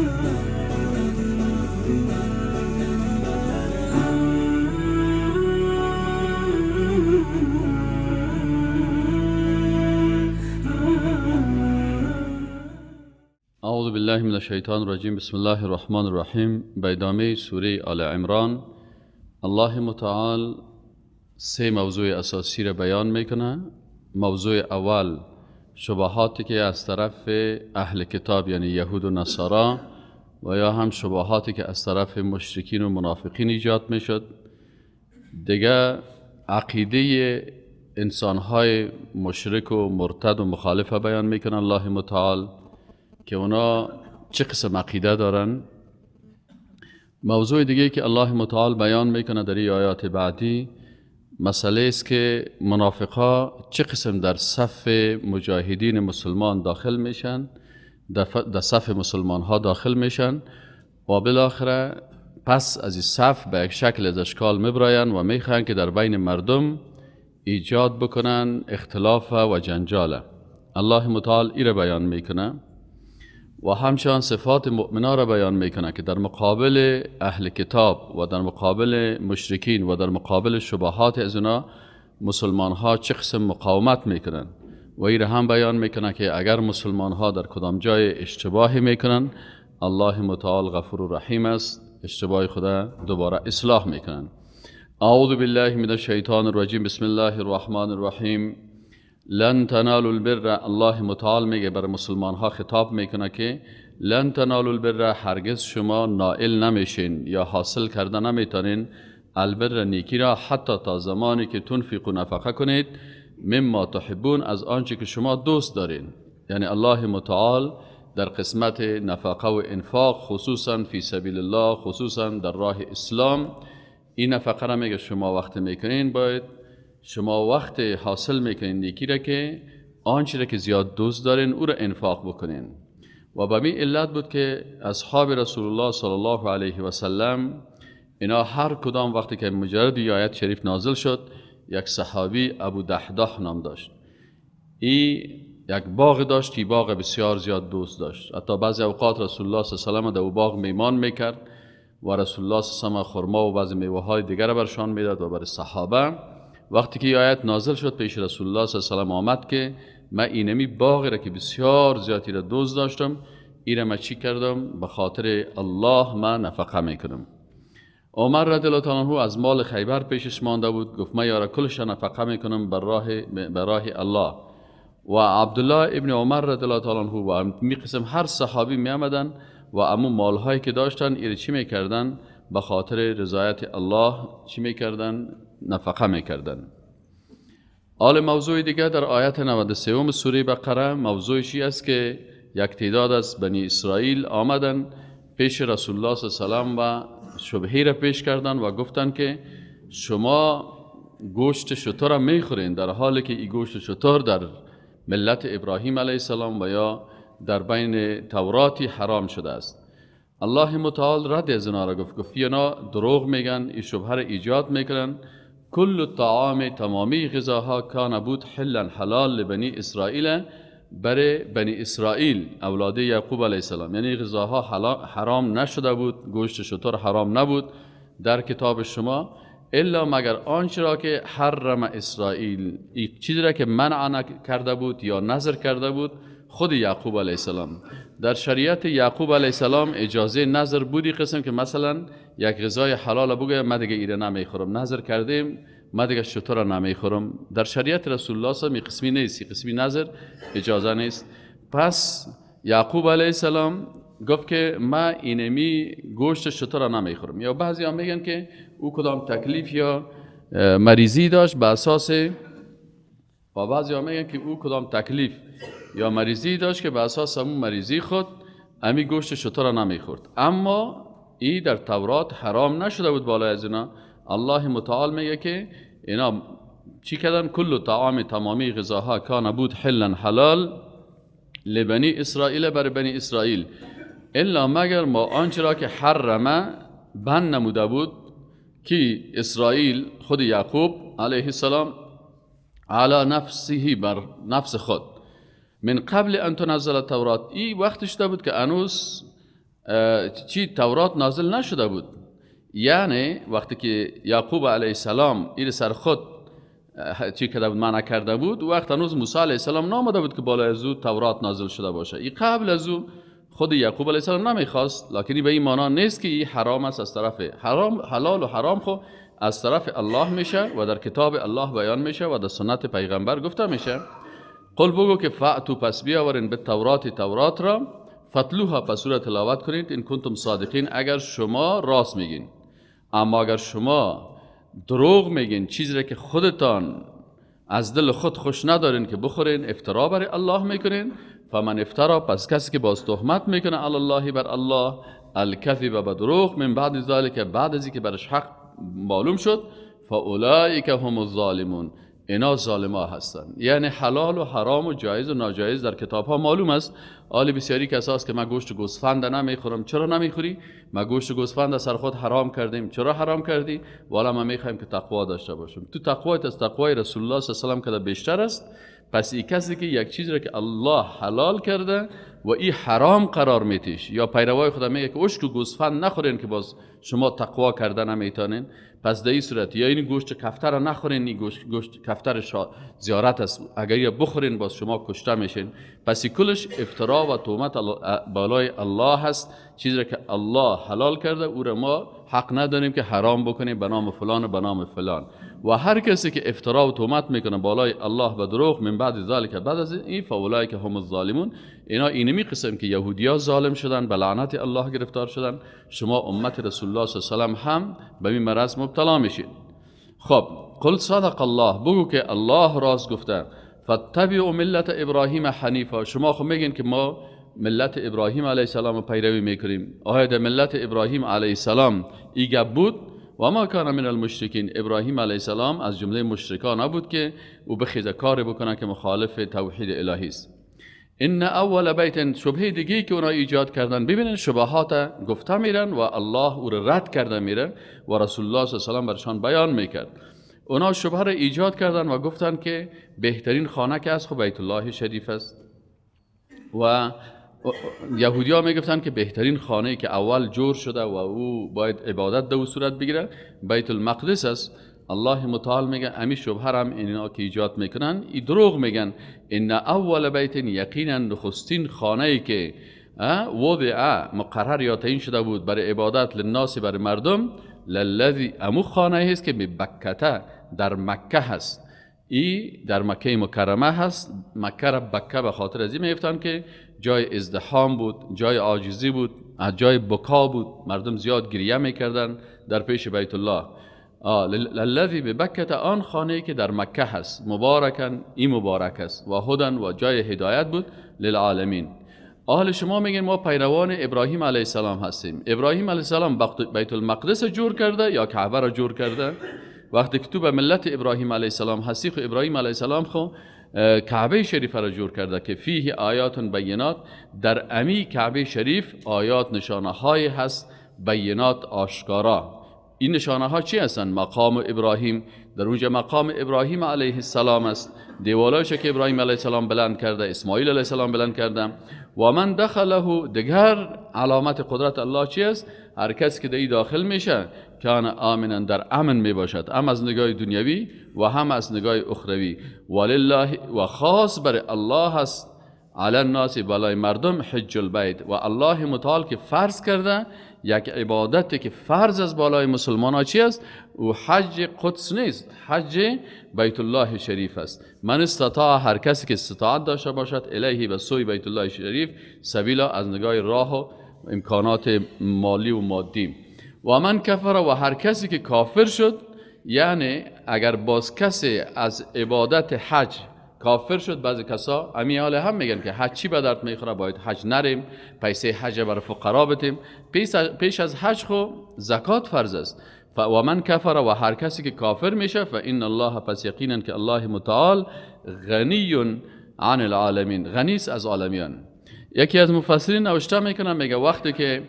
أعوذ بالله من الشيطان الرجيم بسم الله الرحمن الرحیم به ادامه سوره آل عمران الله متعال سه موضوع اساسی را بیان میکنه موضوع اول شبهاتی که از طرف اهل کتاب یعنی یهود و نصارا و یا هم شبهاتی که از طرف مشرکین و منافقین ایجاد می شد دیگه عقیده انسانهای مشرک و مرتد و مخالفه بیان میکنن الله متعال که اونا چه قسم عقیده دارن موضوع دیگه که الله متعال بیان میکنه در این آیات بعدی مسئله است که منافقا چه قسم در صف مجاهدین مسلمان داخل میشن در صف مسلمان ها داخل میشن و بالاخره پس از این صف به یک شکل از اشکال میبراین و میخوان که در بین مردم ایجاد بکنن اختلاف و جنجاله الله متعال ای را بیان میکنه و همچنان صفات مؤمنا را بیان میکنه که در مقابل اهل کتاب و در مقابل مشرکین و در مقابل شبهات از اونا مسلمان ها چه قسم مقاومت میکنن و ایره هم بیان میکنه که اگر مسلمان ها در کدام جای اشتباهی میکنن الله متعال غفور و رحیم است اشتباه خدا دوباره اصلاح میکنن اعوذ بالله من الشیطان الرجیم بسم الله الرحمن الرحیم لن تنالوا البر الله متعال میگه بر مسلمان ها خطاب میکنه که لن تنالوا البر هرگز شما نائل نمیشین یا حاصل کرده نمیتونین البر نیکی را حتی تا زمانی که تنفیق و نفقه کنید مما تحبون از آنچه که شما دوست دارین یعنی الله متعال در قسمت نفقه و انفاق خصوصا فی سبیل الله خصوصا در راه اسلام این نفقه را میگه شما وقت میکنین باید شما وقت حاصل میکنین نیکی را که آنچه را که زیاد دوست دارین او را انفاق بکنین و به می علت بود که اصحاب رسول الله صلی الله علیه و سلم اینا هر کدام وقتی که مجرد یایت شریف نازل شد یک صحابی ابو دحداح نام داشت ای یک باغ داشت که باغ بسیار زیاد دوست داشت حتی بعضی اوقات رسول الله صلی الله علیه و در باغ میمان میکرد و رسول الله صلی الله خرما و بعضی میوه های دیگر برشان میداد و بر صحابه وقتی که آیت نازل شد پیش رسول الله صلی الله علیه و آمد که من اینمی باغی را که بسیار زیادی را دوست داشتم ایرم چی کردم به خاطر الله من نفقه میکنم عمر رضی الله تعالی از مال خیبر پیشش مانده بود گفت من یارا کلش نفقه میکنم بر راه بر راه الله و عبدالله ابن عمر رضی الله تعالی و می قسم هر صحابی می آمدن و امو مالهایی که داشتن ایر چی میکردن به خاطر رضایت الله چی میکردن نفقه میکردن آل موضوع دیگه در آیت 93 سوره بقره چی است که یک تعداد از بنی اسرائیل آمدن پیش رسول الله صلی الله علیه و شبهی را پیش کردن و گفتند که شما گوشت شطور را میخورین در حالی که ای گوشت شطور در ملت ابراهیم علیه السلام و یا در بین توراتی حرام شده است الله متعال رد از اینا را گفت گفت اینا دروغ میگن این شبهه را ایجاد میکنن کل طعام تمامی غذاها کان بود حلا حلال لبنی اسرائیل بر بنی اسرائیل اولاد یعقوب علیه السلام یعنی غذاها حرام نشده بود گوشت شطور حرام نبود در کتاب شما الا مگر آنچه را که حرم اسرائیل این چیزی را که منع کرده بود یا نظر کرده بود خود یعقوب علیه السلام در شریعت یعقوب علیه السلام اجازه نظر بودی قسم که مثلا یک غذای حلال بگه من دیگه ایره نمیخورم نظر کردیم ما دیگه شطور را نمیخورم در شریعت رسول الله این قسمی نیست قسمی نظر اجازه نیست پس یعقوب علیه السلام گفت که ما اینمی گوشت شطور را نمیخورم یا بعضی ها میگن که او کدام تکلیف یا مریضی داشت به اساس و بعضی ها میگن که او کدام تکلیف یا مریضی داشت که به اساس همون مریضی خود امی گوشت شطور را نمیخورد اما ای در تورات حرام نشده بود بالای از اینا الله متعال میگه که اینا چی کردن کل طعام تمامی غذاها کان بود حلا حلال لبنی اسرائیل بر بنی اسرائیل الا مگر ما آنچرا که حرمه بند نموده بود که اسرائیل خود یعقوب علیه السلام علی نفسه بر نفس خود من قبل ان تنزل تورات ای وقت شده بود که انوس چی تورات نازل نشده بود یعنی وقتی که یعقوب علیه السلام این سر خود چی کرده بود منع کرده بود وقت هنوز موسی علیه السلام نامده بود که بالای از او تورات نازل شده باشه این قبل از او خود یعقوب علیه السلام نمیخواست لکن به این معنا نیست که این حرام است از طرف حرام حلال و حرام خو از طرف الله میشه و در کتاب الله بیان میشه و در سنت پیغمبر گفته میشه قل بگو که فعتو پس بیاورین به تورات تورات را فتلوها پس صورت تلاوت کنید این کنتم صادقین اگر شما راست میگین اما اگر شما دروغ میگین چیزی را که خودتان از دل خود خوش ندارین که بخورین افترا برای الله میکنین فمن افترا پس کسی که باز تهمت میکنه الله بر الله الکفی و دروغ من بعد که بعد از که برش حق معلوم شد که هم الظالمون اینا ظالما هستند یعنی حلال و حرام و جایز و ناجایز در کتاب ها معلوم است آل بسیاری هست که من گوشت گوسفند نمیخورم چرا نمیخوری من گوشت گوسفند سر خود حرام کردیم چرا حرام کردی والا ما میخوایم که تقوا داشته باشیم تو تقوایت از تقوای رسول الله صلی الله علیه و سلم که بیشتر است پس این کسی که یک چیزی را که الله حلال کرده و ای حرام قرار میتیش یا پیروای خدا میگه که اشک و گوسفند نخورین که باز شما تقوا کردن نمیتانین پس در این صورت یا این گوشت کفتر نخورین این گوشت, گوشت کفتر زیارت است اگر یا بخورین باز شما کشته میشین پس کلش افترا و تومت بالای الله هست چیزی را که الله حلال کرده او را ما حق ندانیم که حرام بکنیم به نام فلان و به نام فلان و هر کسی که افترا و تومت میکنه بالای الله و دروغ من بعد ذالک بعد از این فولای که هم الظالمون اینا اینمی قسم که یهودیا ظالم شدن به لعنت الله گرفتار شدن شما امت رسول الله صلی الله هم به این مرض مبتلا میشید خب قل صدق الله بگو که الله راست گفته فتبعوا ملت ابراهیم حنیفا شما خب میگین که ما ملت ابراهیم علیه السلام پیروی میکنیم آیا ملت ابراهیم علیه السلام ایگه بود و ما کان من المشرکین ابراهیم علیه السلام از جمله مشرکان نبود که او بخیزه کار بکنه که مخالف توحید الهی است ان اول بیت شبهه دیگه که اونا ایجاد کردن ببینن شبهات گفته میرن و الله او را رد کرده میره و رسول الله صلی الله علیه و برشان بیان میکرد اونا شبهه را ایجاد کردن و گفتن که بهترین خانه که از بیت الله شریف است و یهودی ها میگفتن که بهترین خانه که اول جور شده و او باید عبادت دو صورت بگیره بیت المقدس است الله متعال میگه امی شبهه هم اینا که ایجاد میکنن ای دروغ میگن ان اول بیت یقینا نخستین خانه ای که وضع مقرر یا تعیین شده بود برای عبادت للناس برای مردم للذی امو خانه هست که به در مکه هست ای در مکه مکرمه هست مکه را بکه به خاطر از این میفتن که جای ازدحام بود جای عاجزی بود جای بکا بود مردم زیاد گریه میکردن در پیش بیت الله للذی به بکت آن خانه که در مکه هست مبارکن این مبارک است و هدن و جای هدایت بود للعالمین اهل شما میگن ما پیروان ابراهیم علیه السلام هستیم ابراهیم علیه السلام بیت المقدس جور کرده یا کعبه را جور کرده وقتی که تو به ملت ابراهیم علیه السلام هستی خو ابراهیم علیه السلام خو کعبه شریف را جور کرده که فیه آیات بینات در امی کعبه شریف آیات نشانه های هست بینات آشکارا این نشانه ها چی هستن مقام ابراهیم در اونجا مقام ابراهیم علیه السلام است دیوالایش که ابراهیم علیه السلام بلند کرده اسماعیل علیه السلام بلند کرده و من دخله دیگر علامت قدرت الله چی است هر کس که در دا داخل میشه کان آمنا در امن می باشد هم از نگاه دنیوی و هم از نگاه اخروی ولله و خاص بر الله است علی الناس بالای مردم حج البیت و الله متعال که فرض کرده یک عبادتی که فرض از بالای مسلمان ها چی است او حج قدس نیست حج بیت الله شریف است من استطاع هر کسی که استطاعت داشته باشد الیه و سوی بیت الله شریف سبیلا از نگاه راه و امکانات مالی و مادی و من کفر و هر کسی که کافر شد یعنی اگر باز کسی از عبادت حج کافر شد بعضی کسا حال هم میگن که حج چی به درد میخوره باید حج نریم پیسه حج بر فقرا بتیم پیش از حج خو زکات فرض است و من کفر و هر کسی که کافر میشه این الله پس یقینا که الله متعال غنی عن العالمین غنیس از عالمیان یکی از مفسرین نوشته میکنه میگه وقتی که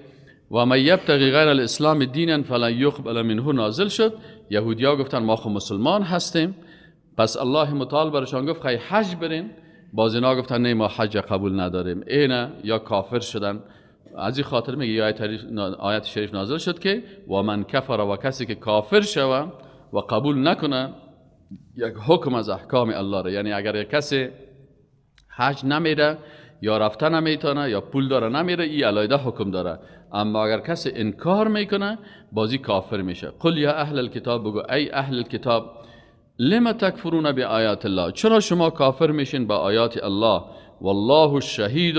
و من یبتغی غیر الاسلام دینا فلا یقبل منه نازل شد یهودیا گفتن ما خو مسلمان هستیم پس الله متعال برشان گفت خی حج برین باز اینا گفتن نه ما حج قبول نداریم اینه یا کافر شدن از این خاطر میگه آیت, آیت شریف نازل شد که و من کفر و کسی که کافر شوه و قبول نکنه یک حکم از احکام الله را یعنی اگر یک کسی حج نمیره یا رفته نمیتونه یا پول داره نمیره ای علایده حکم داره اما اگر کسی انکار میکنه بازی کافر میشه قل یا اهل الکتاب بگو ای اهل الکتاب لما تکفرون به آیات الله چرا شما کافر میشین به آیات الله والله شهید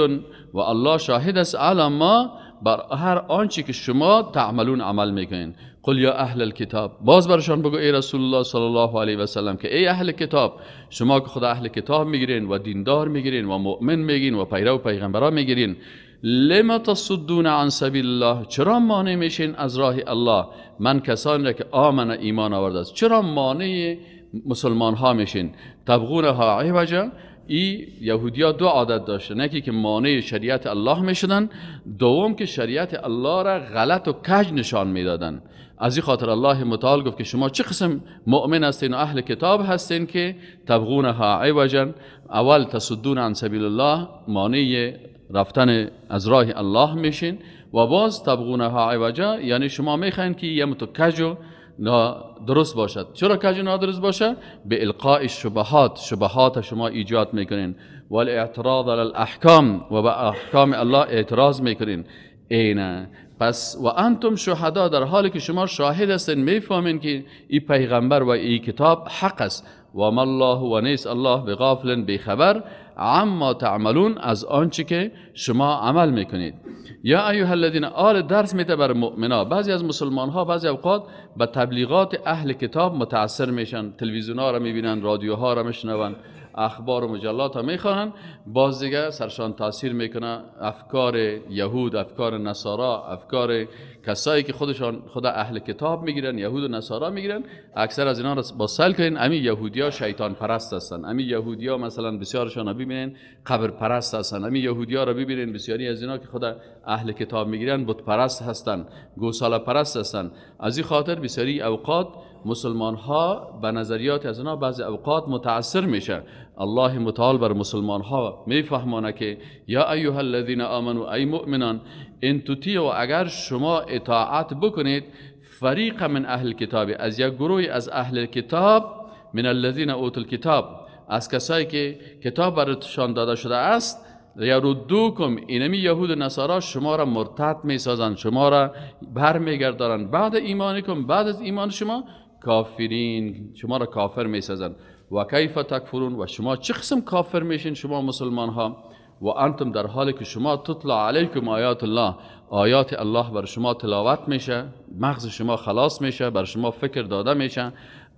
و الله شاهد است علما ما بر هر آنچه که شما تعملون عمل میکنین قل یا اهل الکتاب باز برشان بگو ای رسول الله صلی الله علیه و سلم که ای اهل کتاب شما که خدا اهل کتاب میگیرین و دیندار میگیرین و مؤمن میگین و پیرو پیغمبرا میگیرین لما تصدون عن سبیل الله چرا مانع میشین از راه الله من کسانی را که آمن ایمان آورده است چرا مانع مسلمان ها میشین تبغون ها عوجا ای ها دو عادت داشتن یکی که مانع شریعت الله میشدن دوم که شریعت الله را غلط و کج نشان میدادن از این خاطر الله متعال گفت که شما چه قسم مؤمن هستین و اهل کتاب هستین که تبغون ها عوجا اول تصدون عن سبیل الله مانع رفتن از راه الله میشین و باز تبغون ها عوجا یعنی شما میخواین که یه متکج و نادرست باشد چرا کج نادرست باشه به القاء شبهات شبهات شما ایجاد میکنین و الاعتراض علی الاحکام و به احکام الله اعتراض میکنین اینه پس و انتم شهدا در حالی که شما شاهد هستین میفهمین که این پیغمبر و این کتاب حق است و ما الله و نیست الله بغافل بخبر عما تعملون از آنچه که شما عمل میکنید یا ایها الذین آل آره، درس میده بر مؤمنا بعضی از مسلمان ها بعضی اوقات به تبلیغات اهل کتاب متاثر میشن تلویزیون ها را میبینن رادیوها ها را میشنون اخبار و مجلات هم میخوان باز دیگه سرشان تاثیر میکنه افکار یهود افکار نصارا افکار کسایی که خودشان خدا اهل کتاب میگیرن یهود و نصارا میگیرن اکثر از اینا را با سل کنین امی یهودیا شیطان پرست هستن امی یهودیا مثلا بسیارشان را ببینین قبر پرست هستن امی یهودیا را ببینین بسیاری از اینا که خدا اهل کتاب میگیرن بت پرست هستن گوساله پرست هستن از این خاطر بسیاری اوقات مسلمان ها به نظریات از اونا بعضی اوقات متاثر میشه الله متعال بر مسلمان ها میفهمانه که یا ایها الذین و ای مؤمنان ان و اگر شما اطاعت بکنید فریق من اهل کتاب از یک گروه از اهل کتاب من الذین اوتوا الکتاب از کسایی که کتاب براتشان داده شده است یردوکم اینمی یهود و نصارا شما را مرتد می شما را بر بعد کم بعد از ایمان شما کافرین شما را کافر می و کیف تکفرون و شما چه قسم کافر میشین شما مسلمان ها و انتم در حالی که شما تطلع علیکم آیات الله آیات الله بر شما تلاوت میشه مغز شما خلاص میشه بر شما فکر داده میشه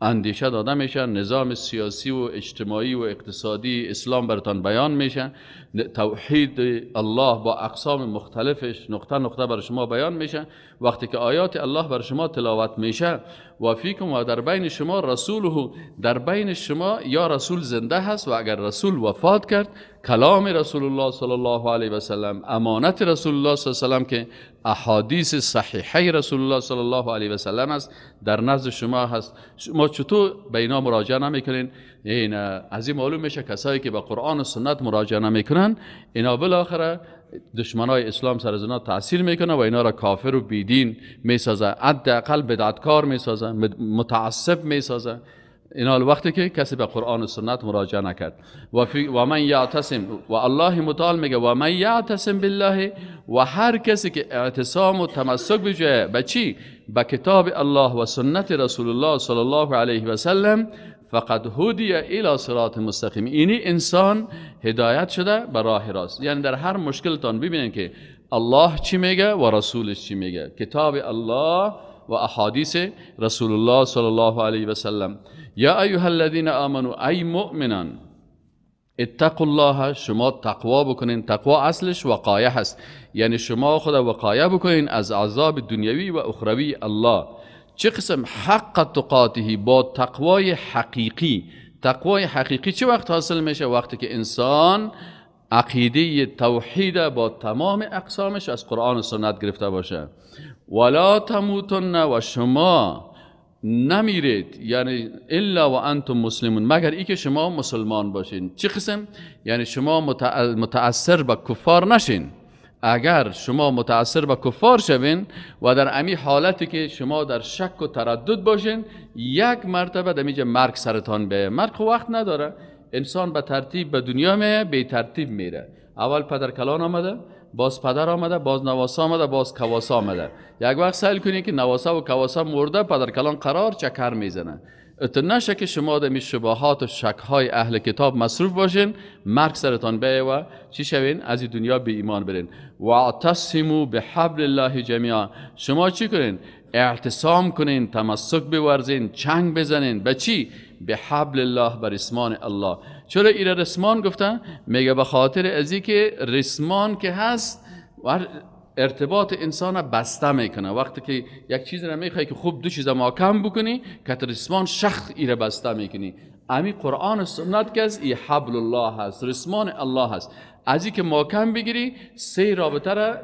اندیشه داده میشه نظام سیاسی و اجتماعی و اقتصادی اسلام برتان بیان میشه توحید الله با اقسام مختلفش نقطه نقطه بر شما بیان میشه وقتی که آیات الله بر شما تلاوت میشه و فیکم و در بین شما رسوله در بین شما یا رسول زنده هست و اگر رسول وفات کرد کلام رسول الله صلی الله علیه و سلم امانت رسول الله صلی الله علیه و سلم که احادیث صحیحه رسول الله صلی الله علیه و است در نزد شما هست شما چطور به اینا مراجعه نمیکنین این از این معلوم میشه کسایی که به قرآن و سنت مراجعه نمیکنن اینا بالاخره دشمنای اسلام سر از اینا تاثیر میکنه و اینا را کافر و بیدین میسازه اقل بدعتکار میسازه متعصب میسازه این وقتی که کسی به قرآن و سنت مراجعه نکرد و, و من یعتصم و الله متعال میگه و من یعتصم بالله و هر کسی که اعتصام و تمسک بجوه به چی؟ به کتاب الله و سنت رسول الله صلی الله علیه و سلم فقد هدی الی صراط مستقیم اینی انسان هدایت شده به راه راست یعنی در هر مشکلتان ببینید که الله چی میگه و رسولش چی میگه کتاب الله و احادیث رسول الله صلی الله علیه و سلم یا ایها الذین آمنو ای مؤمنان اتقوا الله شما تقوا بکنین تقوا اصلش وقایه هست یعنی شما خدا وقایه بکنین از عذاب دنیوی و اخروی الله چه قسم حق تقاته با تقوای حقیقی تقوای حقیقی چه وقت حاصل میشه وقتی که انسان عقیده توحید با تمام اقسامش از قرآن و سنت گرفته باشه ولا تموتن و شما نمیرید یعنی الا و انتم مسلمون مگر ای که شما مسلمان باشین چی قسم یعنی شما متاثر به کفار نشین اگر شما متاثر به کفار شوین و در امی حالتی که شما در شک و تردد باشین یک مرتبه در مرگ سرتان به مرگ خب وقت نداره انسان به ترتیب به دنیا میه به ترتیب میره اول پدر کلان آمده باز پدر آمده باز نواسا آمده باز کواسا آمده یک وقت سهل کنید که نواسا و کواسا مرده پدر کلان قرار چکر میزنه نشه که شما دمی شباهات و شکهای اهل کتاب مصروف باشین مرگ سرتان بیه و چی شوین از دنیا به ایمان برین و اعتصمو به حبل الله جمعا. شما چی کنین اعتصام کنین تمسک بورزین چنگ بزنین به چی به حبل الله بر اسمان الله چرا ایره رسمان گفتن میگه به خاطر ازی که رسمان که هست ارتباط انسان بسته میکنه وقتی که یک چیز رو میخوای که خوب دو چیز ماکم بکنی که رسمان شخص ایره بسته میکنی امی قرآن سنت که از ای حبل الله هست رسمان الله هست ازی که ماکم بگیری سه رابطه را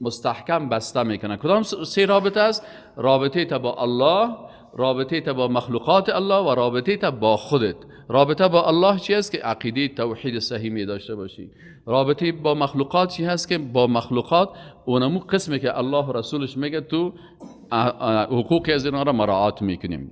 مستحکم بسته میکنه کدام سه رابطه است رابطه تا با الله رابطه تا با مخلوقات الله و رابطه تا با خودت رابطه با الله چی است که عقیده توحید صحیح داشته باشی رابطه با مخلوقات چی هست که با مخلوقات اونمو قسمی که الله و رسولش میگه تو حقوق از اینا را مراعات میکنیم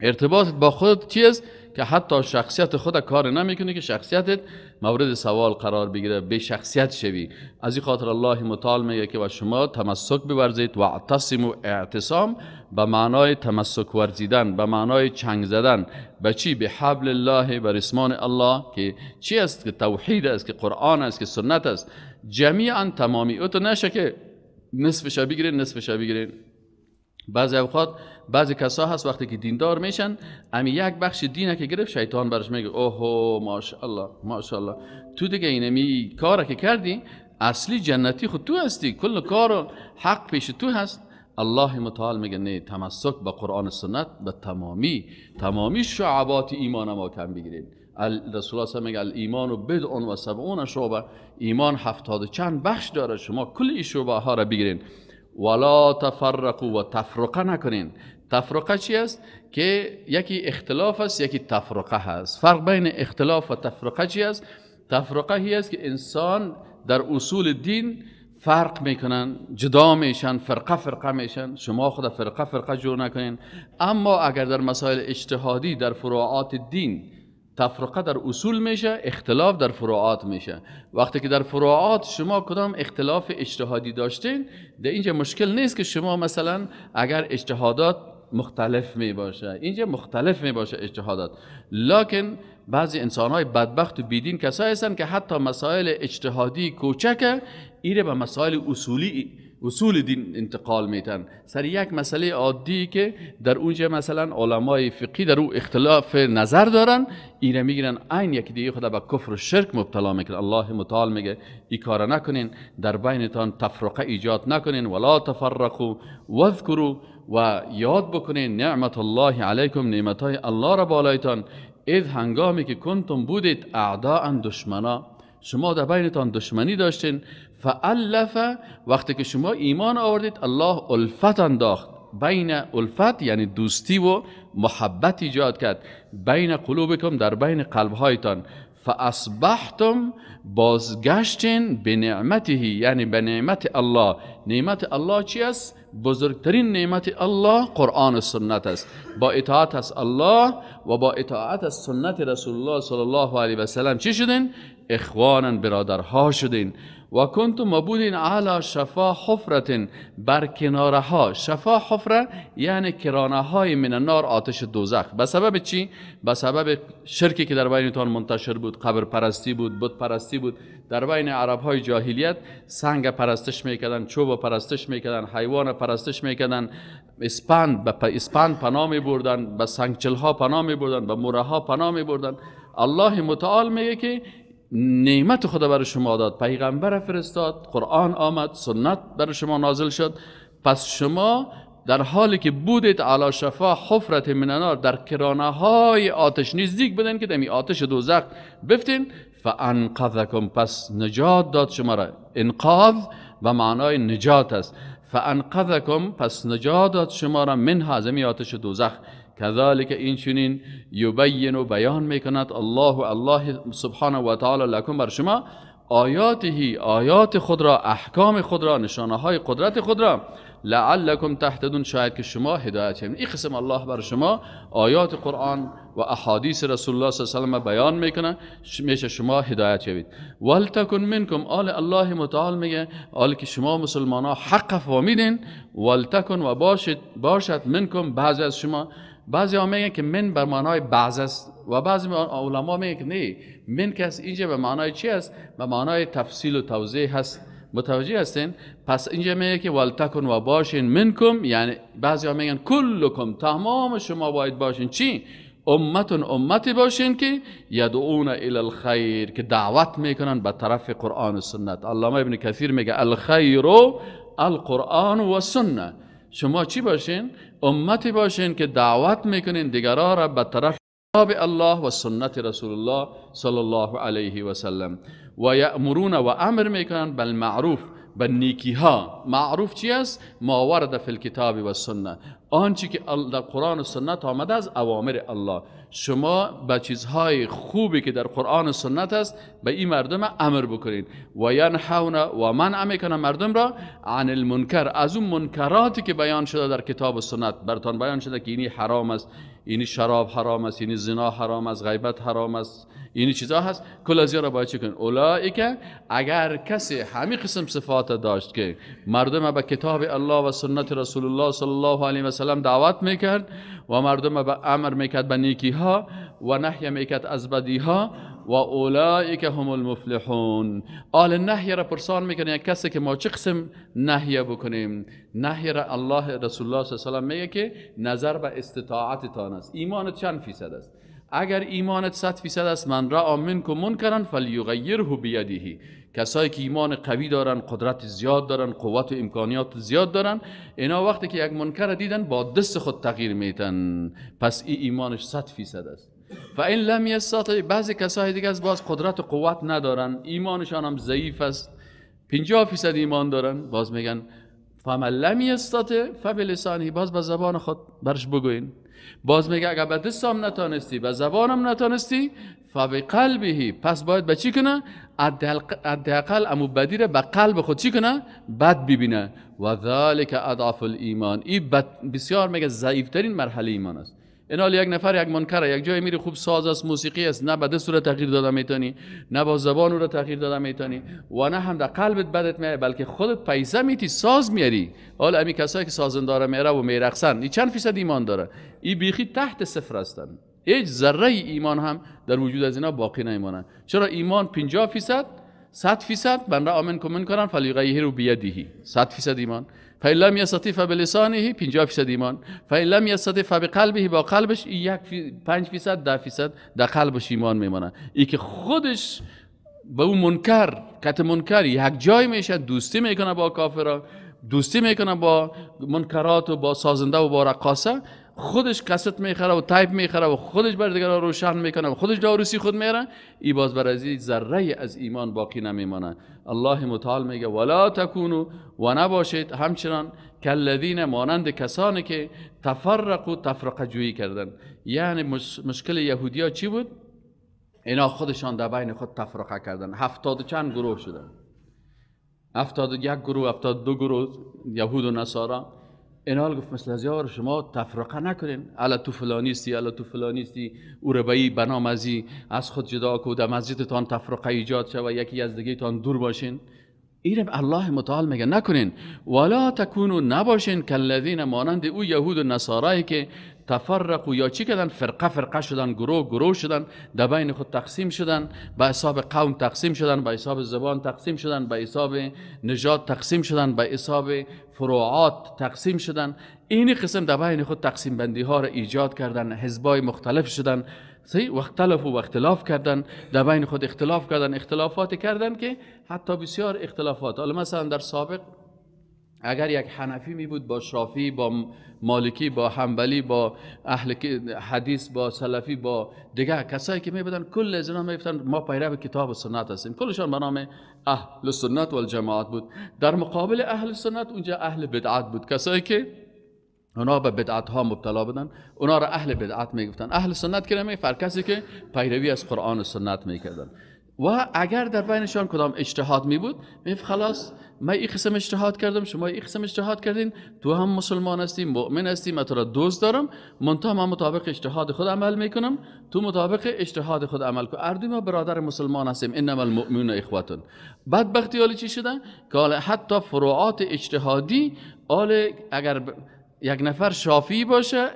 ارتباط با خودت چی است که حتی شخصیت خود کار نمیکنه که شخصیتت مورد سوال قرار بگیره به شخصیت شوی از این خاطر الله متعال میگه که و شما تمسک بورزید و اعتصم و اعتصام به معنای تمسک ورزیدن به معنای چنگ زدن به چی به حبل الله و رسمان الله که چی است که توحید است که قرآن است که سنت است جمیعا تمامی او تو نشه که نصفش بگیرین بعضی اوقات بعضی کسا هست وقتی که دیندار میشن امی یک بخش دینه که گرفت شیطان برش میگه اوه ماشاءالله ماشاءالله تو دیگه اینمی کار که کردی اصلی جنتی خود تو هستی کل کار حق پیش تو هست الله متعال میگه نه تمسک به قرآن سنت به تمامی تمامی شعبات ایمان ما کم بگیرید رسول الله میگه ایمان و بدعون و سبعون شعبه ایمان هفتاد چند بخش داره شما کل شعبه ها را بگیرین ولا تفرقوا و تفرقه نکنین تفرقه چی است که یکی اختلاف است یکی تفرقه هست فرق بین اختلاف و تفرقه چی است تفرقه هی است که انسان در اصول دین فرق میکنن جدا میشن فرقه فرقه میشن شما خود فرقه فرقه جور نکنین اما اگر در مسائل اجتهادی در فروعات دین تفرقه در اصول میشه اختلاف در فروعات میشه وقتی که در فروعات شما کدام اختلاف اجتهادی داشتین در اینجا مشکل نیست که شما مثلا اگر اجتهادات مختلف می باشه اینجا مختلف می باشه اجتهادات لکن بعضی انسان های بدبخت و بیدین کسایی هستند که حتی مسائل اجتهادی کوچک ایره به مسائل اصولی اصول دین انتقال میتن سر یک مسئله عادی که در اونجا مثلا علمای فقی در او اختلاف نظر دارن این میگیرن این یکی دیگه خدا به کفر و شرک مبتلا میکنه الله متعال میگه این کار نکنین در بینتان تفرقه ایجاد نکنین ولا تفرقو وذکرو و یاد بکنین نعمت الله علیکم نعمت های الله را بالایتان اذ هنگامی که کنتم بودید اعداء دشمنا شما در بینتان دشمنی داشتین فالف وقتی که شما ایمان آوردید الله الفت انداخت بین الفت یعنی دوستی و محبت ایجاد کرد بین قلوبکم در بین قلبهایتان فاصبحتم بازگشتین به نعمته یعنی به نعمت الله نعمت الله چی است بزرگترین نعمت الله قرآن و سنت است با اطاعت از الله و با اطاعت از سنت رسول الله صلی الله علیه وسلم چی شدین اخوانا برادرها شدین و کنت مبودین علا شفا حفرت بر کناره ها شفا حفره یعنی کرانه های من نار آتش دوزخ به سبب چی؟ به سبب شرکی که در بینتان منتشر بود قبر پرستی بود بود پرستی بود در بین عرب های جاهلیت سنگ پرستش میکردن چوب پرستش میکردن حیوان پرستش میکردن اسپند به اسپند پناه میبردن به سنگچل ها پناه میبردن به موره ها پناه میبردن الله متعال میگه که نعمت خدا برای شما داد پیغمبر فرستاد قرآن آمد سنت برای شما نازل شد پس شما در حالی که بودید علا شفا حفرت مننار در کرانه های آتش نزدیک بدن که دمی آتش دوزخ بفتین فانقذکم پس نجات داد شما را انقاذ و معنای نجات است فانقذکم پس نجات داد شما را من زمی آتش دوزخ کذلک این یبین وبیان و بیان کند الله الله سبحانه و لکم لکم بر شما آیاته آیات خود را احکام خود را نشانه های قدرت خود را لعلکم تهتدون شاید که شما هدایت شوید این قسم الله بر شما آیات قرآن و احادیث رسول الله صلی الله علیه و بیان میکنه میشه شما هدایت شوید ولتکن منکم آل الله متعال میگه آل که شما مسلمان ها حق فهمیدین ولتکن و باشد باشد منکم بعضی از شما بعضی ها میگن که من بر معنای بعض است و بعضی علما میگن که نه من که اینجا به معنای چی است به معنای تفصیل و توضیح هست متوجه هستین پس اینجا میگه که ولتکن و باشین منکم یعنی بعضی ها میگن کلکم تمام شما باید باشین چی امتون امتی باشین که یدعون الی الخیر که دعوت میکنن به طرف قرآن و سنت علامه ابن کثیر میگه الخیر و القرآن و سنت شما چی باشین امتی باشین که دعوت میکنین دیگرا را به طرف کتاب الله و سنت رسول الله صلی الله علیه و سلم و یأمرون و امر میکنن بالمعروف به نیکی ها معروف چی است ما ورد فی الکتاب و سنه آنچه که در قرآن و سنت آمده از اوامر الله شما به چیزهای خوبی که در قرآن و سنت است به این مردم امر بکنید و ینحون و منع میکنه مردم را عن المنکر از اون منکراتی که بیان شده در کتاب و سنت برتان بیان شده که اینی حرام است اینی شراب حرام است اینی زنا حرام است غیبت حرام است اینی چیزا هست کل از را باید چکن اولایی که اگر کسی همین قسم صفات داشت که مردم به کتاب الله و سنت رسول الله صلی الله علیه و سلم دعوت میکرد و مردم به امر میکرد به نیکی ها و نحیه میکرد از بدی ها و اولائی که هم المفلحون آل نهی را پرسان میکنه یعنی کسی که ما چه قسم نهی بکنیم نهی را الله رسول الله صلی اللہ میگه که نظر به استطاعتتان است ایمان چند فیصد است اگر ایمانت 100 فیصد است من را آمین کن منکرن فلیغیره بیدیهی کسایی که ایمان قوی دارن قدرت زیاد دارن قوت و امکانیات زیاد دارن اینا وقتی که یک منکر دیدن با دست خود تغییر میتن پس این ایمانش صد فیصد است و این لم یستطع بعضی کسای دیگه از باز قدرت و قوت ندارن ایمانشان هم ضعیف است 50 فیصد ایمان دارن باز میگن فمن لم یستطع فبلسانی باز به زبان خود برش بگوین باز میگه اگر به دستم نتانستی به زبانم نتانستی فبقلبه پس باید به چی کنه حداقل امو بدی به قلب خود چی کنه بد ببینه و ذالک اضعف الایمان این بسیار میگه ضعیفترین مرحله ایمان است اینال یک نفر یک منکره یک جای میری خوب ساز است موسیقی است نه بده صورت تغییر داده میتونی نه با زبان او را تغییر داده میتونی و نه هم در قلبت بدت میاره بلکه خودت پیسه میتی ساز میاری حال امی کسایی که سازنداره میره و میرقصن این چند فیصد ایمان داره این بیخی تحت صفر هستن هیچ ذره ای ایمان هم در وجود از اینا باقی نیمانه، چرا ایمان 50 فیصد 100 فیصد بنده آمن کمن کردن فلیقه رو بیدیهی 100 فیصد ایمان فإن لم یستطیع فبلسانه 50 فیصد ایمان فإن لم یستطیع فبقلبه با قلبش 5 فیصد 10 فیصد در قلبش ایمان میمانه ای که خودش به اون منکر کت منکر یک جای میشه دوستی میکنه با کافرها دوستی میکنه با منکرات و با سازنده و با رقاصه خودش قصد میخره و تایپ میخره و خودش بر دیگران روشن میکنه و خودش داروسی خود میره ای باز بر از ذره از ایمان باقی نمیمانه الله متعال میگه ولا تکونو و نباشید همچنان کلذین مانند کسانی که تفرق و تفرق جویی کردن یعنی مشکل یهودیا چی بود اینا خودشان در بین خود تفرقه کردن هفتاد چند گروه شدن هفتاد یک گروه هفتاد دو گروه یهود و نصارا اینال گفت مثل از یار شما تفرقه نکنین علا تو فلانیستی علا تو فلانیستی او بنام بنام از خود جدا کو در مسجدتان تفرقه ایجاد و یکی از تان دور باشین اینم الله متعال میگه نکنین ولا تکونو نباشین کالذین مانند او یهود و نصارایی که و یا چی کردن فرقه فرقه شدن گروه گروه شدن در بین خود تقسیم شدن به حساب قوم تقسیم شدن به حساب زبان تقسیم شدن به حساب نجات تقسیم شدن به حساب فروعات تقسیم شدن این قسم در بین خود تقسیم بندی ها را ایجاد کردن حزبای مختلف شدن سی و اختلاف و اختلاف کردن در بین خود اختلاف کردن اختلافات کردن که حتی بسیار اختلافات حالا مثلا در سابق اگر یک حنفی می بود با شافی با مالکی با حنبلی با اهل حدیث با سلفی با دیگه کسایی که می بودن کل از می گفتن ما پیرو کتاب و سنت هستیم کلشان به نام اهل سنت و جماعت بود در مقابل اهل سنت اونجا اهل بدعت بود کسایی که اونها به بدعت ها مبتلا بودن اونا را اهل بدعت گفتن اهل سنت که فرق کسی که پیروی از قرآن و سنت میکردن و اگر در بینشان کدام اجتهاد می بود میف خلاص من این قسم اجتهاد کردم شما این قسم اجتهاد کردین تو هم مسلمان هستی مؤمن هستی من تو را دوست دارم منتها من مطابق اجتهاد خود عمل میکنم تو مطابق اجتهاد خود عمل کن اردوی ما برادر مسلمان هستیم انما المؤمنون اخواتون بدبختی حالی چی شده که حتی فروعات اجتهادی آل اگر یک نفر شافی باشه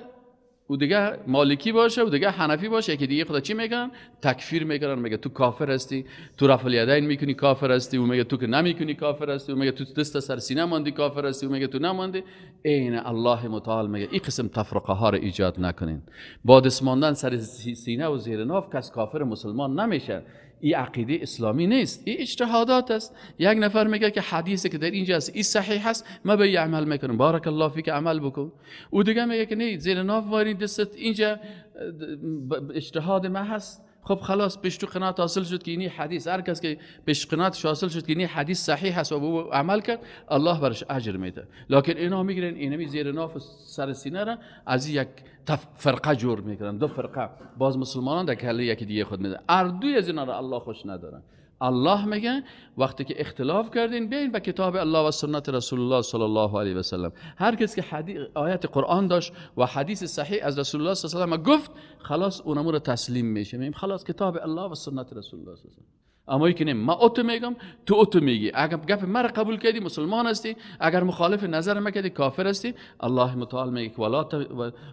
او دیگه مالکی باشه او دیگه حنفی باشه که دیگه خدا چی میگن تکفیر میکنن میگه تو کافر هستی تو رفع الیدین میکنی کافر هستی او میگه تو که نمیکنی کافر هستی او میگه تو دست سر سینه ماندی کافر هستی او میگه تو نماندی عین الله متعال میگه این قسم تفرقه ها رو ایجاد نکنین با دست ماندن سر سینه و زیر ناف کس کافر مسلمان نمیشه ای عقیده اسلامی نیست این اجتهادات است یک نفر میگه که حدیثی که در اینجا است این صحیح است ما به عمل میکنم بارک الله فیک عمل بکن او دیگه میگه که نه زیر ناف واری دست اینجا اجتهاد ما هست خب خلاص پیش تو قناعت حاصل شد که اینی حدیث هر کس که پیش قنات حاصل شد که اینی حدیث صحیح است و او عمل کرد الله برش اجر میده لکن اینا میگیرن اینمی زیر ناف سر سینه را از یک فرقه جور میکنن دو فرقه باز مسلمانان در کله یکی دیگه خود میدن اردوی از اینا را الله خوش ندارن الله میگه وقتی که اختلاف کردین بین به کتاب الله و سنت رسول الله صلی الله علیه و سلم هر کس که آیت قرآن داشت و حدیث صحیح از رسول الله صلی الله علیه و سلم گفت خلاص اون رو تسلیم میشه میگیم خلاص کتاب الله و سنت رسول الله صلی الله علیه و سلم اما که ما اوتو میگم تو اوتو میگی اگر گپ را قبول کردی مسلمان هستی اگر مخالف نظر ما کردی کافر هستی الله متعال میگه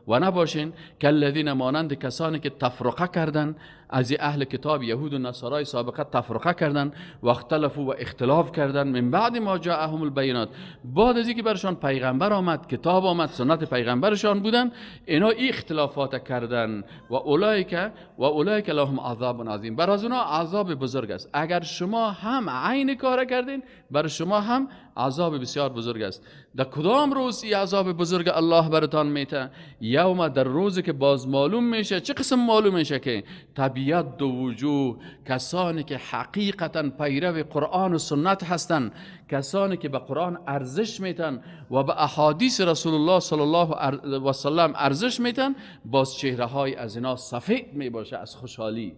و نباشین کالذین مانند کسانی که تفرقه کردن از اهل کتاب یهود و نصارای سابقه تفرقه کردن و اختلاف و اختلاف کردن من بعد ما جاءهم البینات بعد از اینکه برشان پیغمبر آمد کتاب آمد سنت پیغمبرشان بودن اینا ای اختلافات کردن و اولایک و اولایک لهم عذاب عظیم بر از اونا عذاب بزرگ است اگر شما هم عین کار کردین برای شما هم عذاب بسیار بزرگ است در کدام روز عذاب بزرگ الله برتان میته یوم در روزی که باز معلوم میشه چه قسم معلوم میشه که طبیعت دو وجوه کسانی که حقیقتا پیرو قرآن و سنت هستند کسانی که به قرآن ارزش میتن و به احادیث رسول الله صلی الله و سلم ارزش میتن باز چهره های از اینا سفید میباشه از خوشحالی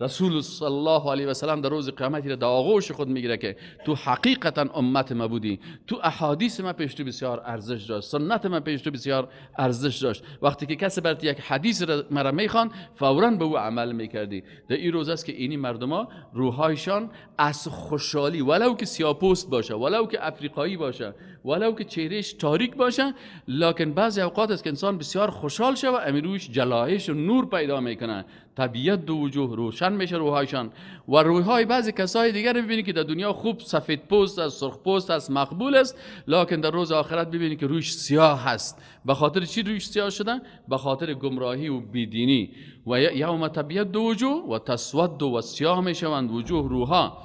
رسول صلی الله علیه و سلام در روز قیامت را در آغوش خود میگیره که تو حقیقتا امت ما بودی تو احادیث ما پیش تو بسیار ارزش داشت سنت ما پیش تو بسیار ارزش داشت وقتی که کسی برات یک حدیث را مرا میخوان فورا به او عمل میکردی در این روز است که اینی مردما روحایشان از خوشحالی ولو که سیاپوست باشه ولو که افریقایی باشه ولو که چهرهش تاریک باشه لکن بعضی اوقات است که انسان بسیار خوشحال شود امیروش جلایش و نور پیدا میکنه طبیعت دو وجوه روشن میشه روحایشان و روحای بعضی کسای دیگر ببینید که در دنیا خوب سفید پوست از سرخ پوست است مقبول است لکن در روز آخرت ببینید که روش سیاه هست به خاطر چی روش سیاه شدن به خاطر گمراهی و بیدینی و یوم طبیعت دو وجوه و تسود و سیاه میشوند وجوه روحها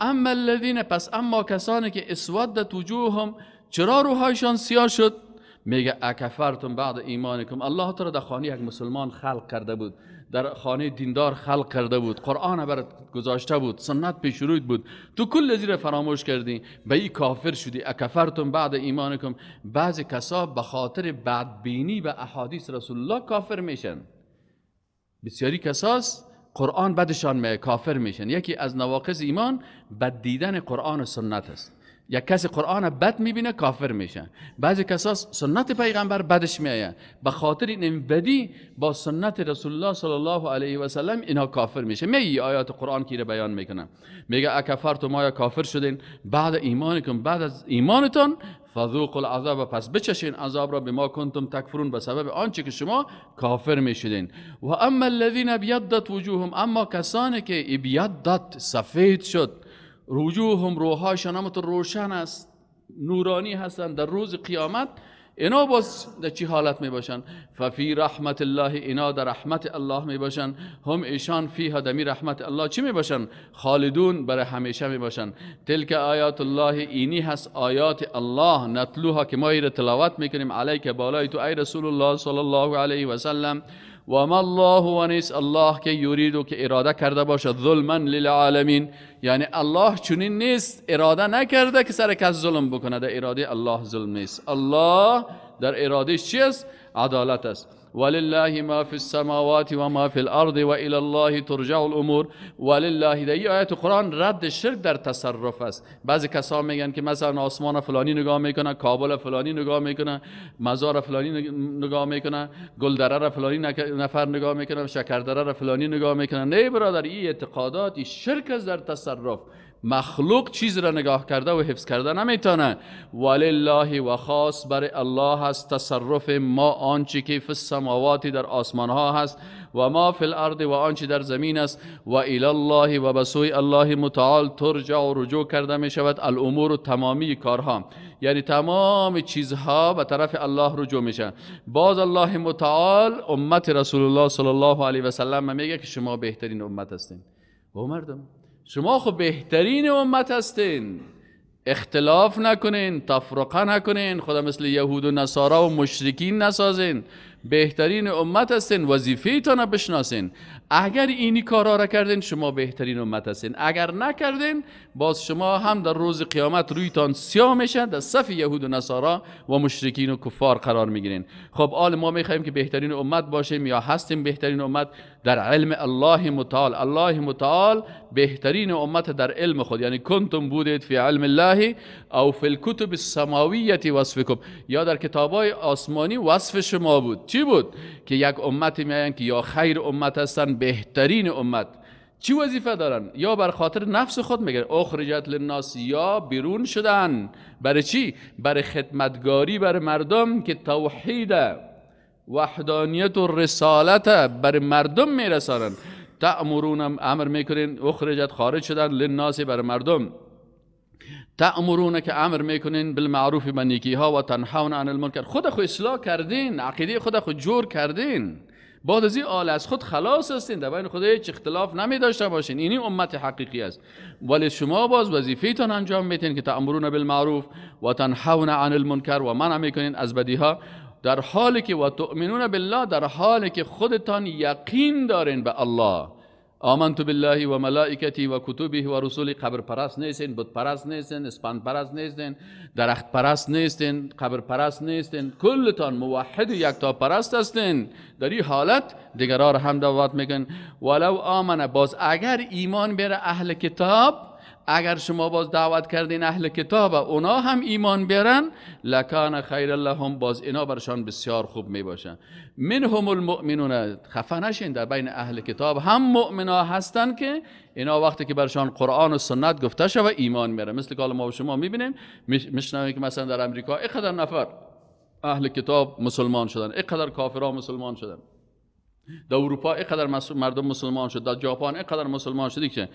اما الذین پس اما کسانی که اسودت هم چرا روحایشان سیاه شد میگه اکفرتم بعد ایمانکم الله تعالی در خانه یک مسلمان خلق کرده بود در خانه دیندار خلق کرده بود قرآن بر گذاشته بود سنت پیش بود تو کل زیر فراموش کردی به این کافر شدی اکفرتم بعد ایمانکم بعضی کسا به خاطر بدبینی به احادیث رسول الله کافر میشن بسیاری کساس قرآن بدشان می کافر میشن یکی از نواقص ایمان بد دیدن قرآن و سنت است یک کسی قرآن بد میبینه کافر میشه بعضی کسا سنت پیغمبر بدش میایه به خاطر این بدی با سنت رسول الله صلی الله علیه و سلم اینا کافر میشه می آیات قرآن کی رو بیان میکنم میگه ما یا کافر شدین بعد ایمانتون بعد از ایمانتان فذوق العذاب پس بچشین عذاب را به ما کنتم تکفرون به سبب آنچه که شما کافر میشدین و اما الذین بیدت وجوههم اما کسانی که بیدت سفید شد هم روحایشان مت روشن است نورانی هستند در روز قیامت اینا باز در چی حالت می باشند؟ ففی رحمت الله اینا در رحمت الله می باشند. هم ایشان فیها دمی رحمت الله چی می باشند؟ خالدون برای همیشه می باشند. تلک آیات الله اینی هست آیات الله نتلوها که ما ایر تلاوت میکنیم علیک بالای تو ای رسول الله صلی الله علیه و و ما الله و نیست الله که یورید و که اراده کرده باشد ظلما للعالمین یعنی الله چنین نیست اراده نکرده که سر کس ظلم بکنه در اراده الله ظلم نیست الله در ارادهش چی است عدالت است ولله ما في السماوات وما في الارض والى الله ترجع الامور ولله در ای آیت قرآن رد شرک در تصرف است بعضی کسا میگن که مثلا آسمان فلانی نگاه میکنه کابل فلانی نگاه میکنه مزار فلانی نگاه میکنه گلدره را فلانی نفر نگاه میکنه شکردره را فلانی نگاه میکنه نه برادر این اعتقادات ای شرک است در تصرف مخلوق چیز را نگاه کرده و حفظ کرده نمیتونه ولله و خاص بر الله هست تصرف ما آنچه که فی السماوات در آسمان ها هست و ما فی الارض و آنچه در زمین است و الی الله و بسوی الله متعال ترجع و رجوع کرده می شود الامور و تمامی کارها یعنی تمام چیزها به طرف الله رجوع میشن باز الله متعال امت رسول الله صلی الله علیه و سلم میگه که شما بهترین امت هستین و مردم شما خب بهترین امت هستین اختلاف نکنین تفرقه نکنین خدا مثل یهود و نصارا و مشرکین نسازین بهترین امت هستین وظیفه تا بشناسین اگر اینی کارا را کردین شما بهترین امت هستین اگر نکردین باز شما هم در روز قیامت رویتان سیاه میشه در صف یهود و نصارا و مشرکین و کفار قرار میگیرین خب آل ما میخواییم که بهترین امت باشیم یا هستیم بهترین امت در علم الله متعال الله متعال بهترین امت در علم خود یعنی کنتم بودید فی علم الله او فی الکتب السماویت وصفکم یا در کتابای آسمانی وصف شما بود چی بود که یک امت میاین که یا خیر امت هستن بهترین امت چی وظیفه دارن یا بر خاطر نفس خود میگن اخرجت للناس یا بیرون شدن برای چی برای خدمتگاری بر مردم که توحیده وحدانیت و رسالت بر مردم میرسانند. تأمرون امر میکنین اخرجت خارج شدن للناس بر مردم تأمرون که امر میکنین بالمعروف به ها و تنحون عن المنکر خود خو اصلاح کردین عقیده خود خو جور کردین بعد از آل از خود خلاص هستین در بین خود هیچ اختلاف نمی باشین اینی امت حقیقی است ولی شما باز وظیفهتان انجام میتین که تأمرون بالمعروف و تنحون عن المنکر و منع میکنین از بدی ها در حالی که و تؤمنون بالله در حالی که خودتان یقین دارین به الله آمنت بالله و ملائکتی و کتبه و رسولی قبر پرست نیستین بت پرست نیستین اسپند پرست نیستین درخت پرست نیستین قبر پرست نیستین کلتان موحد یکتا پرست هستین در این حالت دیگرار هم دعوت میکن ولو آمنه باز اگر ایمان بره اهل کتاب اگر شما باز دعوت کردین اهل کتاب و اونا هم ایمان بیارن لکان خیر هم باز اینا برشان بسیار خوب می باشن من هم المؤمنون خفه در بین اهل کتاب هم مؤمنا هستن که اینا وقتی که برشان قرآن و سنت گفته شد و ایمان میره مثل که ما و شما میبینیم میشنویم که مثلا در امریکا ایقدر نفر اهل کتاب مسلمان شدن اقدر کافرها مسلمان شدن در اروپا اینقدر مردم مسلمان شد در ژاپن اینقدر مسلمان شدی که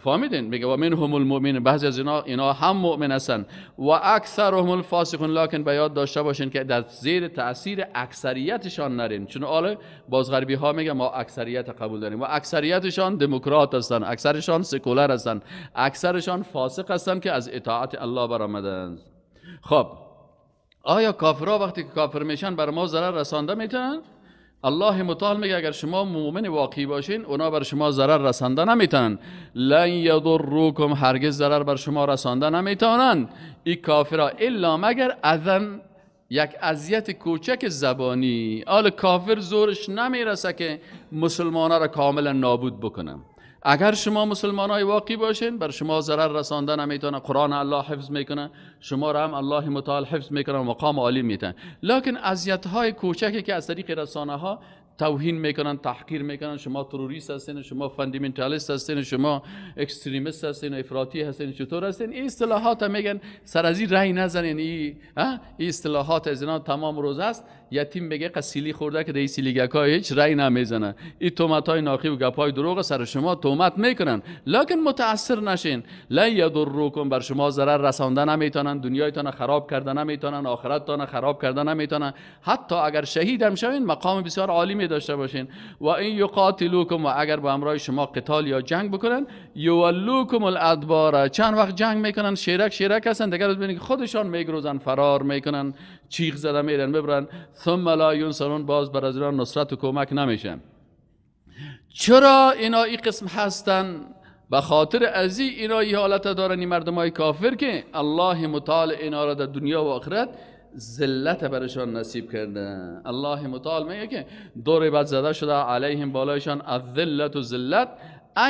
فهمیدین میگه و من هم المؤمن بعضی از اینا اینا هم مؤمن هستن و اکثر هم الفاسقون لکن به یاد داشته باشین که در زیر تاثیر اکثریتشان نرین چون آله باز غربی ها میگه ما اکثریت قبول داریم و اکثریتشان دموکرات هستن اکثرشان سکولر هستن اکثرشان فاسق هستن که از اطاعت الله برآمدن خب آیا کافرها وقتی که کافر میشن بر ما ضرر رسانده میتونن الله متعال میگه اگر شما مؤمن واقعی باشین اونا بر شما ضرر رسانده نمیتونن لن یضروکم هرگز ضرر بر شما رسانده نمیتونن این کافرا الا مگر اذن یک اذیت کوچک زبانی آل کافر زورش نمیرسه که مسلمانا را کاملا نابود بکنم اگر شما مسلمان های واقعی باشین بر شما ضرر رساندن نمیتونه قرآن الله حفظ میکنه شما را هم الله متعال حفظ میکنه و مقام عالی میتن لکن اذیت های کوچکی که از طریق رسانه ها توهین میکنن تحقیر میکنن شما تروریست هستین شما فاندامنتالیست هستین شما اکستریمیست هستین افراطی هستین چطور هستین این اصطلاحات میگن سر از این رای نزنین این ای اصطلاحات از اینا تمام روز است یتیم میگه قسیلی خورده که رئیس لیگکا هیچ رای نمیزنه این تومت های ناخی و گپای دروغ سر شما تومت میکنن لکن متاثر نشین لا یضرکم بر شما ضرر رسانده نمیتونن دنیایتان خراب کرده نمیتونن آخرتتان خراب کرده نمیتونن حتی اگر شهید هم شوین مقام بسیار عالی داشته باشین و این یقاتلوکم و اگر با امرای شما قتال یا جنگ بکنن یولوکم الادبار چند وقت جنگ میکنن شیرک شیرک هستن دیگه روز که خودشان میگروزن فرار میکنن چیخ زده میرن ببرن ثم لا ینصرون باز بر از نصرت و کمک نمیشن چرا اینا این قسم هستن به خاطر ازی اینا ای حالت دارن این مردم های کافر که الله متعال اینا را در دنیا و آخرت ذلت برشان نصیب کرده الله متعال میگه که دور بعد زده شده علیهم بالایشان الذلت و ذلت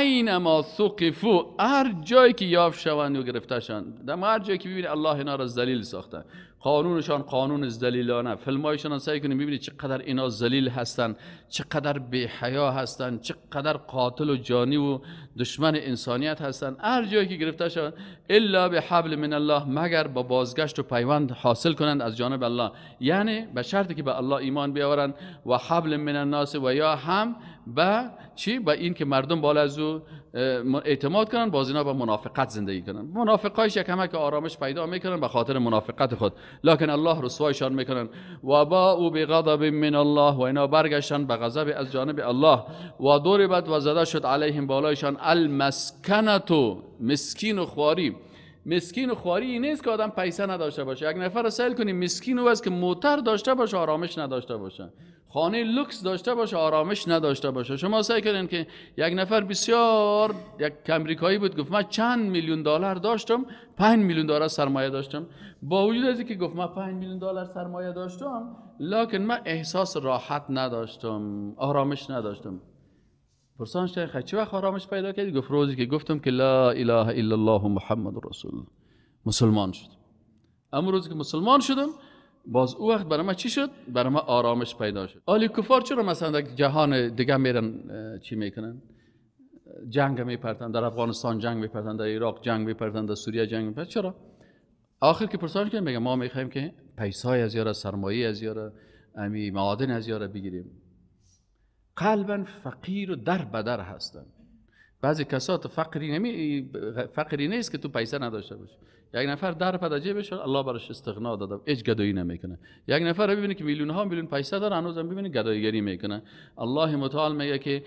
اینما ثقفو هر جایی که یافت شوند و گرفتشان در هر جایی که ببینید الله اینا را ذلیل ساخته قانونشان قانون ذلیلانه فیلمایشان سعی کنید ببینید چقدر اینا ذلیل هستند چقدر بی حیا هستن چقدر قاتل و جانی و دشمن انسانیت هستن هر جایی که گرفته شوند الا به حبل من الله مگر با بازگشت و پیوند حاصل کنند از جانب الله یعنی به شرطی که به الله ایمان بیاورند و حبل من الناس و یا هم به چی به این که مردم بالا از او اعتماد کنن باز اینا به منافقت زندگی کنن منافقایش یک که آرامش پیدا میکنن به خاطر منافقت خود لکن الله رسوایشان میکنن و با او به غضب من الله و اینا برگشتن به غضب از جانب الله و دور بعد و زده شد علیهم بالایشان المسکنتو مسکین و خواری مسکین و خواری این نیست که آدم پیسه نداشته باشه یک نفر رو سیل کنیم مسکین او است که موتر داشته باشه آرامش نداشته باشه خانه لوکس داشته باشه آرامش نداشته باشه شما سعی کردین که یک نفر بسیار یک امریکایی بود گفت من چند میلیون دلار داشتم 5 میلیون دلار سرمایه داشتم با وجود از که گفت من 5 میلیون دلار سرمایه داشتم لکن من احساس راحت نداشتم آرامش نداشتم پرسان شیخ چه وقت آرامش پیدا کردی گفت روزی که گفتم که لا اله الا الله محمد رسول مسلمان شد اما روزی که مسلمان شدم باز او وقت برای ما چی شد برای ما آرامش پیدا شد آلی کفار چرا مثلا در جهان دیگه میرن چی میکنن جنگ میپرتن در افغانستان جنگ میپرتن در عراق جنگ میپرتن در سوریه جنگ میپرتن چرا آخر که پرسان که میگم ما میخوایم که پیسای از یارا سرمایه از یارا امی معادن از یارا بگیریم قلبا فقیر و در بدر هستن بعضی کسات فقری نمی فقری نیست که تو پیسه نداشته باشی یک نفر در پدجه بشه الله براش استغنا داده هیچ گدایی نمیکنه یک نفر ببینه که میلیون ها میلیون پیسه داره هنوزم ببینه گری میکنه الله متعال میگه که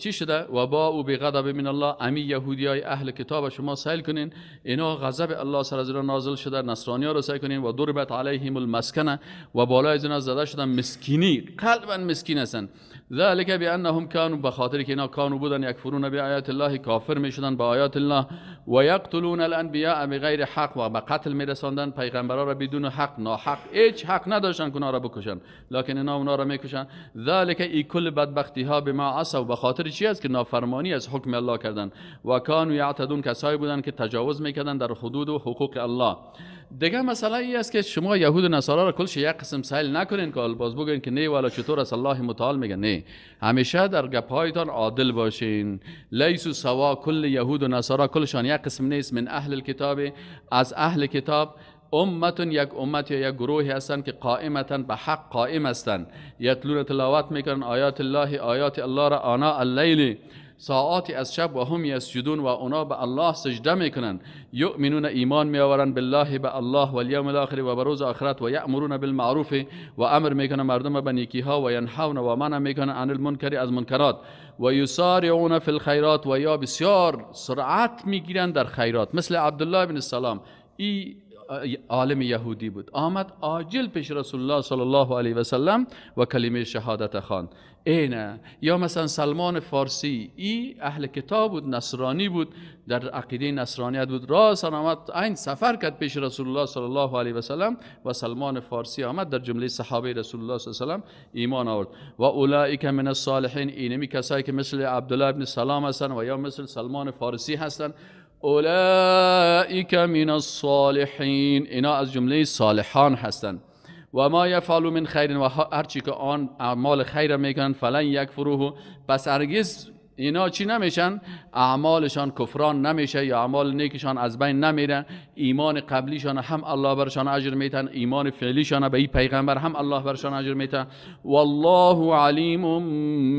چی شده و با او به غضب من الله امی یهودی های اهل کتاب شما سیل کنین اینا غضب الله سر از نازل شده نصرانی ها رو سیل کنین و دربت علیهم المسکنه و بالای از زده شدن مسکینی قلبا مسکین هستن ذالک بانهم کانو بخاطر که اینا کانو بودن فرون بی آیات الله کافر شدن با آیات الله و یقتلون الانبیاء غیر حق و به قتل میرساندن پیغمبرا را بدون حق ناحق حق نداشتن کنها را بکشن لکن اینا اونا را میکشن ذالک ای کل بدبختی ها بما عصب به خاطر چی است که نافرمانی از حکم الله کردن و کانو یعتدون کسایی بودند که تجاوز میکردن در حدود و حقوق الله دیگه مسئله ای است که شما یهود و نصارا را کلش یک قسم سیل نکنین که باز بگوین که نه والا چطور است الله متعال میگه نه همیشه در گپهایتان عادل باشین لیس سوا کل یهود و نصارا کلشان یک قسم نیست من اهل الکتاب از اهل کتاب امتون یک امت یا یک گروهی هستند که قائمتا به حق قائم هستند یتلون تلاوت میکنن آیات الله آیات الله را آنا اللیلی ساعاتی از شب و هم یسجدون و اونا به الله سجده میکنن یؤمنون ایمان میآورن بالله به الله و الیوم الاخر و به روز آخرت و یأمرون بالمعروف و امر میکنن مردم به نیکی ها و ینحون و منع میکنن عن المنکر از منکرات و یسارعون فی الخیرات و یا بسیار سرعت میگیرن در خیرات مثل عبدالله بن السلام ای عالم یهودی بود آمد عاجل پیش رسول الله صلی الله علیه و سلم و کلمه شهادت خان اینه یا مثلا سلمان فارسی ای اهل کتاب بود نصرانی بود در عقیده نصرانیت بود راست آمد. این سفر کرد پیش رسول الله صلی الله علیه و سلم و سلمان فارسی آمد در جمله صحابه رسول الله صلی الله علیه و سلم ایمان آورد و که من الصالحین اینمی کسایی که مثل عبدالله ابن سلام هستند و یا مثل سلمان فارسی هستند اولئک من الصالحین اینا از جمله صالحان هستند و ما یفعل من خیر و هر که آن اعمال خیر میکنن فلن یک فروه پس هرگز اینا چی نمیشن اعمالشان کفران نمیشه یا اعمال نیکشان از بین نمیره ایمان قبلیشان هم الله برشان اجر میتن ایمان فعلیشان به این پیغمبر هم الله برشان اجر میتن والله علیم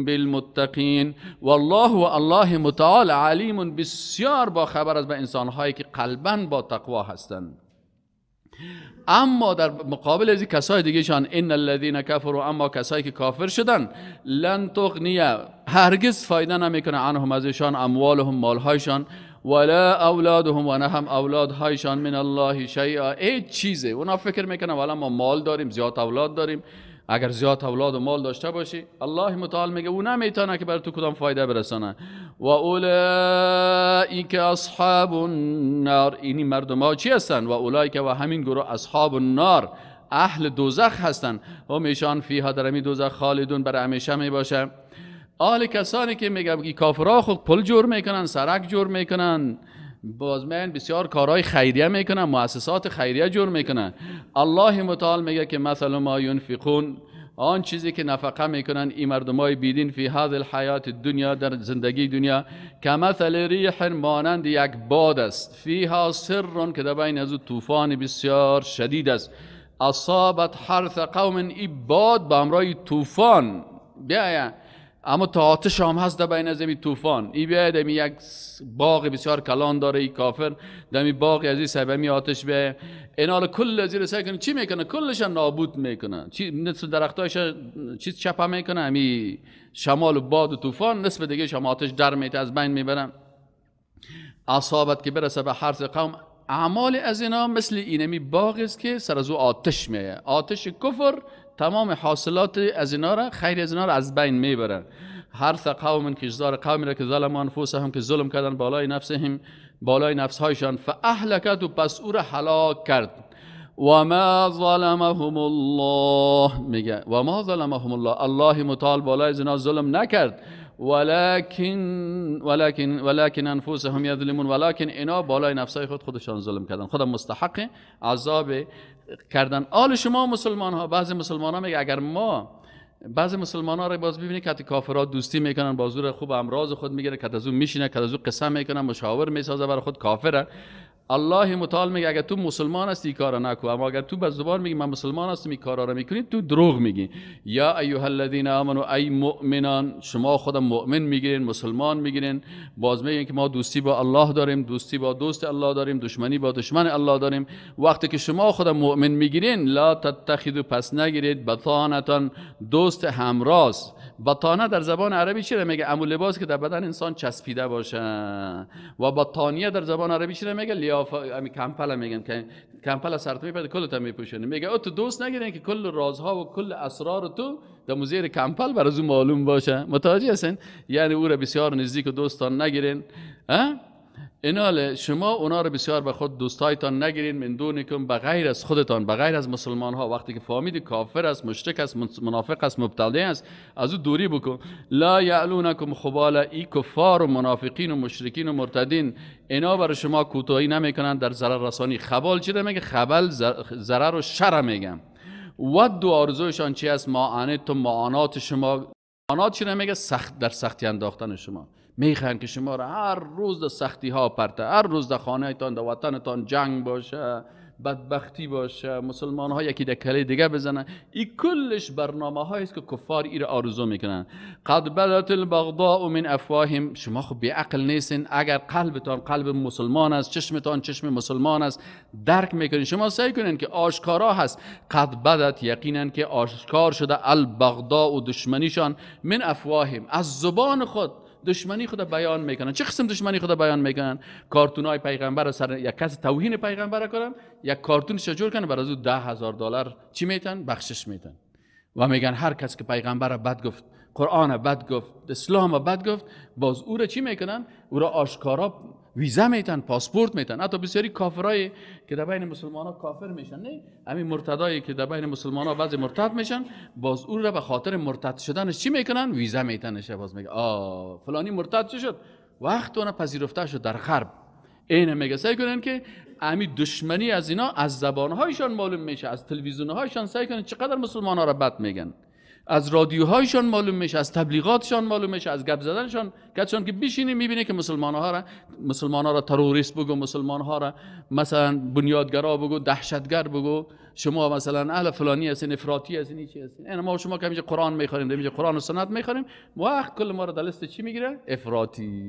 بالمتقین والله و الله متعال علیم بسیار با خبر از به انسانهایی که قلبا با تقوا هستند اما در مقابل از کسای دیگه شان ان الذین کفروا اما کسایی که کافر شدن لن تغنیه هرگز فایده نمیکنه عنهم ازشان اموالهم مالهایشان ولا اولادهم و نه هم اولادهایشان من الله شیئا هیچ چیزه اونا فکر میکنن والا ما مال داریم زیاد اولاد داریم اگر زیاد اولاد و مال داشته باشی الله متعال میگه او نمیتونه که بر تو کدام فایده برسانه و که اصحاب النار اینی مردم ها چی هستن و که و همین گروه اصحاب النار اهل دوزخ هستن و ایشان فیها در دوزخ خالدون بر همیشه میباشه آهل آل کسانی که میگه کافرها خود خب پل جور میکنن سرک جور میکنن بازمن بسیار کارهای خیریه میکنن مؤسسات خیریه جور میکنن الله متعال میگه که مثلا ما ینفقون آن چیزی که نفقه میکنن این مردمای های بیدین فی هذه الحیات دنیا در زندگی دنیا که مثل ریح مانند یک باد است فی ها سر که در بین از طوفان بسیار شدید است اصابت حرث قوم ای باد به امرای طوفان بیاین اما تا آتش هم هست در بین از طوفان ای بیاید امی یک باغ بسیار کلان داره ای کافر دمی باغ از این می آتش به اینا کل زیر سر چی میکنه کلش نابود میکنه چی نصف درختایش چیز چپه میکنه امی شمال و باد و طوفان نصف دیگه شما آتش در میته از بین میبرم اصابت که برسه به حرس قوم اعمال از اینا مثل اینمی باغ است که سر از او آتش میه آتش کفر تمام حاصلات از اینا را خیر از اینا را از بین میبره حرث قوم کشدار قومی را که ظلم هم که ظلم کردن بالای هم، بالای نفسهایشان فاهلکت و پس او را هلاک کرد و ما ظلمهم الله میگه و ما ظلمهم الله الله متعال بالای زنا ظلم نکرد ولکن ولکن ولکن انفسهم یظلمون ولکن اینا بالای نفسای خود خودشان ظلم کردن خودم مستحق عذاب کردن آل شما مسلمان ها بعضی مسلمان ها میگه اگر ما بعضی مسلمان ها رو باز ببینید که کافرات دوستی میکنن با خوب امراض خود میگیره که از اون میشینه که از اون قسم میکنه مشاور میسازه برای خود کافره الله متعال میگه اگر تو مسلمان هستی کارا نکو اما اگر تو به زبان میگی من مسلمان هستم این کارا را میکنی تو دروغ میگی یا ایها الذین آمنو ای مؤمنان شما خودم مؤمن میگیرین مسلمان میگیرین باز میگین که ما دوستی با الله داریم دوستی با دوست الله داریم دشمنی با دشمن الله داریم وقتی که شما خودم مؤمن میگیرین لا تتخذوا پس نگیرید بطانتان دوست همراز بطانه در زبان عربی چی میگه امو لباس که در بدن انسان چسبیده باشه و بطانیه در زبان عربی چی میگه امی کمپل میگم میگن کمپل سرت میپره کل تا میپوشونه میگه او تو دوست نگیرین که کل رازها و کل اسرار تو در موزیر کمپل بر معلوم باشه متوجه هستن؟ یعنی او را بسیار نزدیک و دوستان نگیرین اینال شما اونا رو بسیار به خود دوستایتان نگیرین من دونیکم به غیر از خودتان به غیر از مسلمان ها وقتی که فهمید کافر است مشرک است منافق است مبتدی است از او دوری بکن لا یعلونکم خبال ای کفار و منافقین و مشرکین و مرتدین اینا برای شما کوتاهی نمیکنن در ضرر رسانی خبال چی میگه خبل ضرر و شر میگم و دو آرزوشان چی است معانه تو معانات شما معانات چی میگه سخت در سختی انداختن شما میخوان که شما را هر روز در سختی ها پرته هر روز در خانه تان در تان جنگ باشه بدبختی باشه مسلمان ها یکی در کلی دیگه بزنن این کلش برنامه است که کفار ای آرزو میکنن قد بدت البغضاء من افواهم شما خب بی عقل نیستین اگر قلبتان قلب مسلمان است چشمتان چشم مسلمان است درک میکنین شما سعی کنین که آشکارا هست قد بدت یقینا که آشکار شده البغضاء و دشمنیشان من افواهم از زبان خود دشمنی خدا بیان میکنن چه قسم دشمنی خدا بیان میکنن کارتون های پیغمبر سر یک کس توهین پیغمبر کنن یک کارتون جور کنن برای او ده هزار دلار چی میتن بخشش میتن و میگن هر کس که پیغمبر بد گفت قرآن بد گفت اسلام بد گفت باز او را چی میکنن او را آشکارا ویزا میتن پاسپورت میتن حتی بسیاری کافرای که در بین مسلمان ها کافر میشن نه همین مرتدایی که در بین مسلمان ها بعضی مرتد میشن باز اون را به خاطر مرتد شدنش چی میکنن ویزا شه باز میگه آ فلانی مرتد چی شد وقت اون پذیرفته شد در غرب عین میگه سعی کنن که امی دشمنی از اینا از زبان هایشان معلوم میشه از هایشان سعی کنن چقدر مسلمان ها را بد میگن از رادیوهایشان معلوم میشه از تبلیغاتشان معلوم میشه از گپ زدنشان گچون که بشینی میبینه که مسلمان ها را مسلمان ها را تروریست بگو مسلمان ها را مثلا بنیادگرا بگو دهشتگر بگو شما مثلا اهل فلانی هستین افراطی هستین چی هستین این ما شما که میگه قرآن میخوریم میگه قرآن و سنت میخوریم وقت کل ما را در لیست چی میگیره افراطی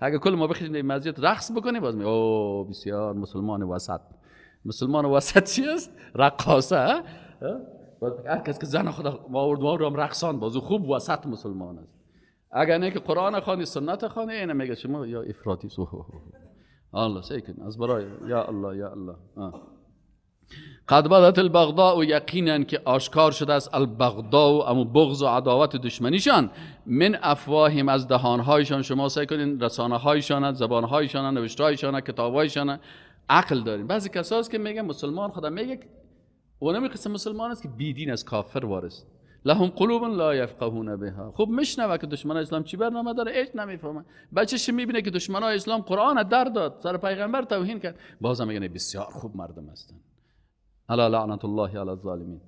اگه کل ما بخیریم در مسجد رقص بکنیم باز او بسیار مسلمان وسط مسلمان وسط چی است رقاصه باید هر کس که زن خود آورد هم رقصان بازو خوب وسط مسلمان است اگر نه که قرآن خوانی سنت خوانی اینه میگه شما یا افراطی سو الله سیکن از برای یا الله یا الله قد بدت و یقینا که آشکار شده است البغضاء امو بغض و عداوت و دشمنیشان من افواهیم از دهانهایشان شما سعی کنین رسانه هایشان زبانهایشان نوشتهایشان کتابهایشان عقل داریم بعضی کساست که میگه مسلمان خدا میگه یک قسم مسلمان است که بیدین از کافر وارست لهم قلوب لا یفقهون بها خب میشنوه که دشمن اسلام چی برنامه داره هیچ نمیفهمه بچش میبینه که دشمن اسلام قرآن در داد سر پیغمبر توهین کرد بازم میگن بسیار خوب مردم هستن الا لعنت الله علی الظالمین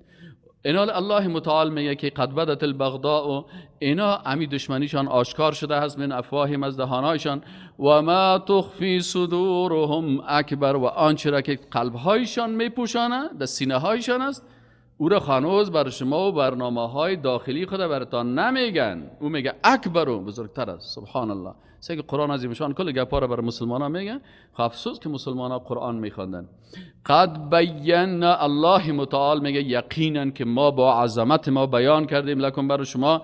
اینا الله متعال میگه که قد بدت البغضاء و اینا امی دشمنیشان آشکار شده هست من افواهیم از دهانهایشان و ما تخفی صدورهم اکبر و آنچه را که قلبهایشان میپوشانه در سینه هایشان است او را خانوز بر شما و برنامه های داخلی خود برتان نمیگن او میگه اکبر بزرگتر است سبحان الله سه که قرآن از کل گپا را بر مسلمان ها میگن خب افسوس که مسلمان ها قرآن میخواندن قد بینا الله متعال میگه یقینا که ما با عظمت ما بیان کردیم لکن بر شما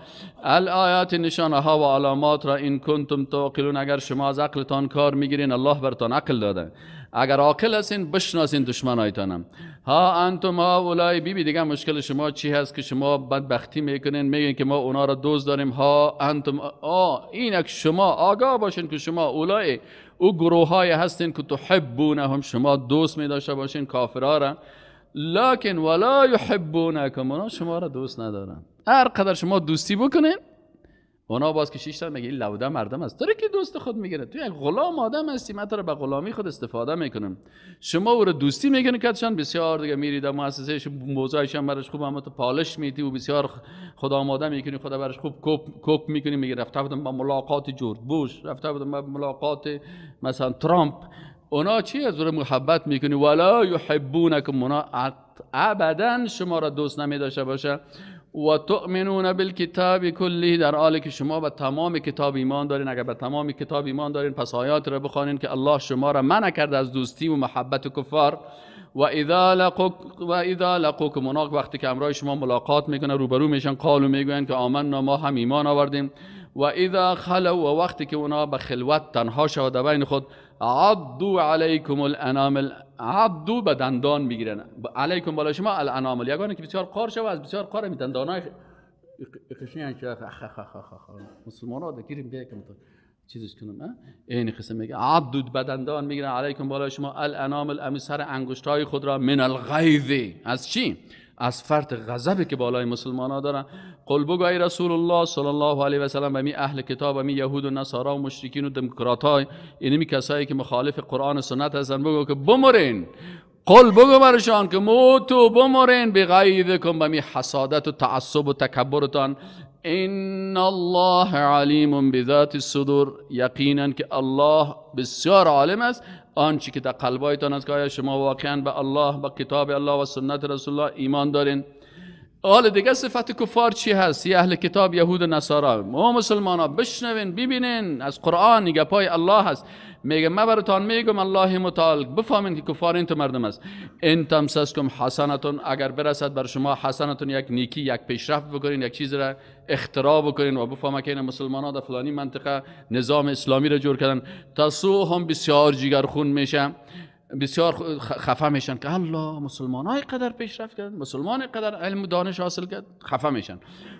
آیات نشانه ها و علامات را این کنتم تاقلون اگر شما از عقلتان کار میگیرین الله برتان عقل داده اگر عاقل هستین بشناسین دشمنایتانم ها انتم ها اولای بیبی دیگه مشکل شما چی هست که شما بدبختی میکنین میگین که ما اونا را دوست داریم ها انتم آ اینک شما آگاه باشین که شما اولای او گروه های هستین که هم شما دوست می داشته باشین کافرها را لکن ولا یحبونه کمونا شما را دوست ندارن هر شما دوستی بکنین اونا باز که شیش میگه این لوده مردم است داره که دوست خود میگیره تو یک غلام آدم هستی من به غلامی خود استفاده میکنم شما او رو دوستی میگن چند بسیار دیگه میرید در مؤسسه موضوعش هم برش خوب اما تو پالش میتی و بسیار خدا آماده میکنی خدا برش خوب کوپ کوپ میکنی میگه رفته بودم با ملاقات جورج بوش رفته بودم با ملاقات مثلا ترامپ اونا چی از رو محبت میکنی ولا یحبونکم اونا ابدا شما را دوست نمیداشه باشه و تؤمنون بالکتاب کلی در حالی که شما به تمام کتاب ایمان دارین اگر به تمام کتاب ایمان دارین پس آیات را بخوانین که الله شما را منع کرده از دوستی و محبت کفار و اذا لق و اذا مناق وقتی که امرای شما ملاقات میکنه روبرو میشن قالو میگوین که آمنا ما هم ایمان آوردیم و اذا خلو و وقتی که اونا به خلوت تنها شود بین خود عضو علیکم الانامل عبدو به دندان میگیرن علیکم بالا شما الانامل یگانه که بسیار قار شو از بسیار قار می دندانای اخ اخ مسلمان ها دکیریم چیزش کنم این قصه میگه عبد بدندان میگیرن علیکم بالا شما الانام الامسر انگشت های خود را من الغیظ از چی از فرد غضبی که بالای مسلمان ها دارن قل بگو ای رسول الله صلی الله علیه و سلم و می اهل کتاب و می یهود و نصارا و مشرکین و دموکرات های اینمی کسایی که مخالف قرآن و سنت هستن بگو که بمرین قل بگو برشان که موتو بمرین به کن به می حسادت و تعصب و تکبرتان ان الله علیم بذات الصدور یقینا که الله بسیار عالم است آنچه که در قلبایتان است که آیا شما واقعا به الله به کتاب الله و سنت رسول الله ایمان دارین حال دیگه صفت کفار چی هست یه اهل کتاب یهود و نصارا ما مسلمان ها بشنوین ببینین از قرآن نگه پای الله هست میگه ما براتان میگم الله متعال بفهمین که کفار این تو مردم است ان تمسسکم حسنتون اگر برسد بر شما حسنتون یک نیکی یک پیشرفت بکنین یک چیز را اختراع بکنین و بفهمه که این مسلمان ها در فلانی منطقه نظام اسلامی را جور کردن تاسو هم بسیار جیگرخون میشه بسیار خفه میشن که الله مسلمان های قدر پیشرفت کرد مسلمان قدر علم دانش حاصل کرد خفه میشن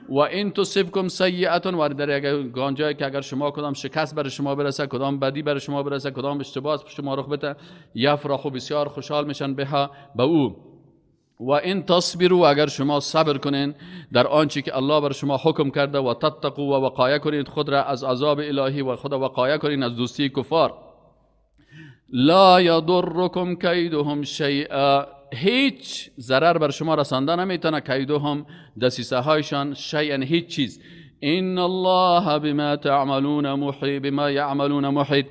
و این تو سبکم سیعتون و در اگر گانجایی که اگر شما کدام شکست بر شما برسه کدام بدی بر شما برسه کدام اشتباه شما رخ بده یفراخ و بسیار خوشحال میشن بها به او و این تصبرو اگر شما صبر کنین در آنچه که الله بر شما حکم کرده و تتقو و وقایه کنید خود را از عذاب الهی و خود وقایه کنین از دوستی کفار لا یضرکم کیدهم شیئا هیچ ضرر بر شما رسانده نمیتونه کیدهم دسیسه هایشان شیئا هیچ چیز ان الله بما تعملون محیط بما یعملون محیط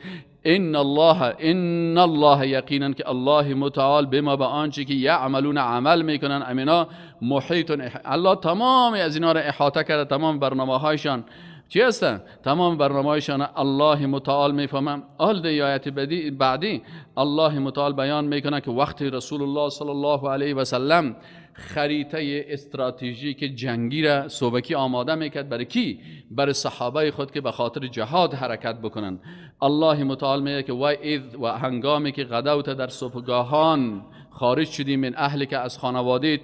ان الله ان الله یقینا که الله متعال بما به آنچه که یعملون عمل میکنن امینا محیط الله تمام از اینا احاطه کرده تمام برنامه چی هستن تمام برنامه الله متعال میفهمم آل بدی بعدی الله متعال بیان میکنه که وقتی رسول الله صلی الله علیه و سلم خریطه استراتژیک جنگی را صوبکی آماده میکرد برای کی برای صحابه خود که به خاطر جهاد حرکت بکنن الله متعال میگه که و و هنگامی که غدوت در صبحگاهان خارج شدی من اهل که از خانوادیت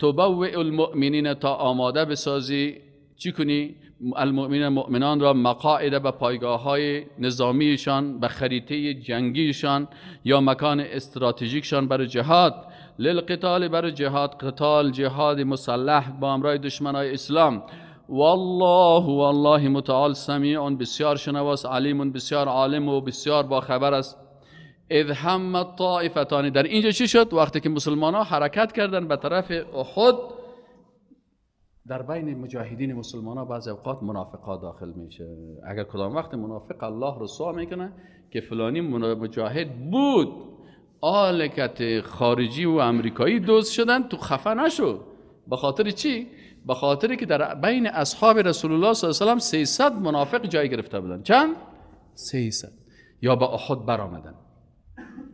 تبوع المؤمنین تا آماده بسازی چی کنی المؤمنین مؤمنان را مقاعد به پایگاه های نظامیشان و خریطه جنگیشان یا مکان استراتژیکشان برای جهاد للقتال برای جهاد قتال جهاد مسلح با امرای دشمن های اسلام والله والله متعال سمیع بسیار شنواس علیم بسیار عالم و بسیار باخبر است اذ هم طائفتانی در اینجا چی شد وقتی که مسلمان ها حرکت کردن به طرف احد در بین مجاهدین مسلمان ها بعض اوقات منافقا داخل میشه اگر کدام وقت منافق الله رسوا میکنه که فلانی مجاهد بود آلکت خارجی و امریکایی دوست شدن تو خفه نشو به خاطر چی به خاطر که در بین اصحاب رسول الله صلی الله علیه و 300 منافق جای گرفته بودن چند 300 یا به احد برآمدن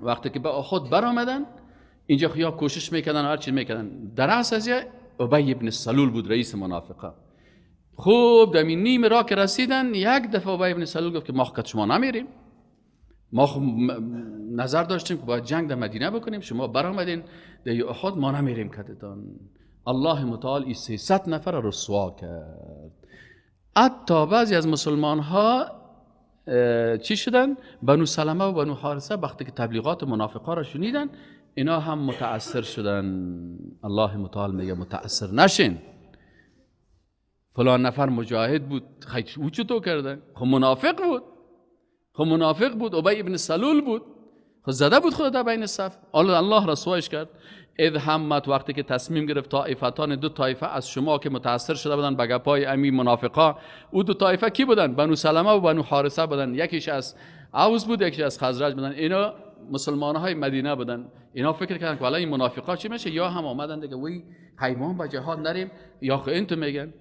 وقتی که به احد برآمدن اینجا یا کوشش میکردن هر چی میکردن در اصل عبی ابن سلول بود رئیس منافقه خوب در نیم را که رسیدن یک دفعه عبی ابن سلول گفت که ما خود شما نمیریم ما خب نظر داشتیم که باید جنگ در مدینه بکنیم شما برامدین در احاد ما نمیریم کدتان الله متعال این 300 نفر را رسوا کرد حتی بعضی از مسلمان ها چی شدن؟ بنو سلمه و بنو حارسه وقتی که تبلیغات منافقا را شنیدن اینا هم متاثر شدن الله متعال میگه متاثر نشین فلان نفر مجاهد بود خیلی او چطور کرده خب منافق بود خب منافق بود ابی ابن سلول بود خب زده بود خود در بین صف الله رسوایش کرد اذ همت وقتی که تصمیم گرفت طائفتان دو طایفه از شما که متاثر شده بودن به گپای امی منافقا او دو طایفه کی بودن بنو سلمه و بنو حارسه بودن یکیش از عوض بود یکیش از خزرج بودن اینا مسلمان های مدینه بودن اینا فکر کردن که این منافقا چی میشه یا هم آمدن دیگه وی حیوان با جهاد نریم یا این تو میگن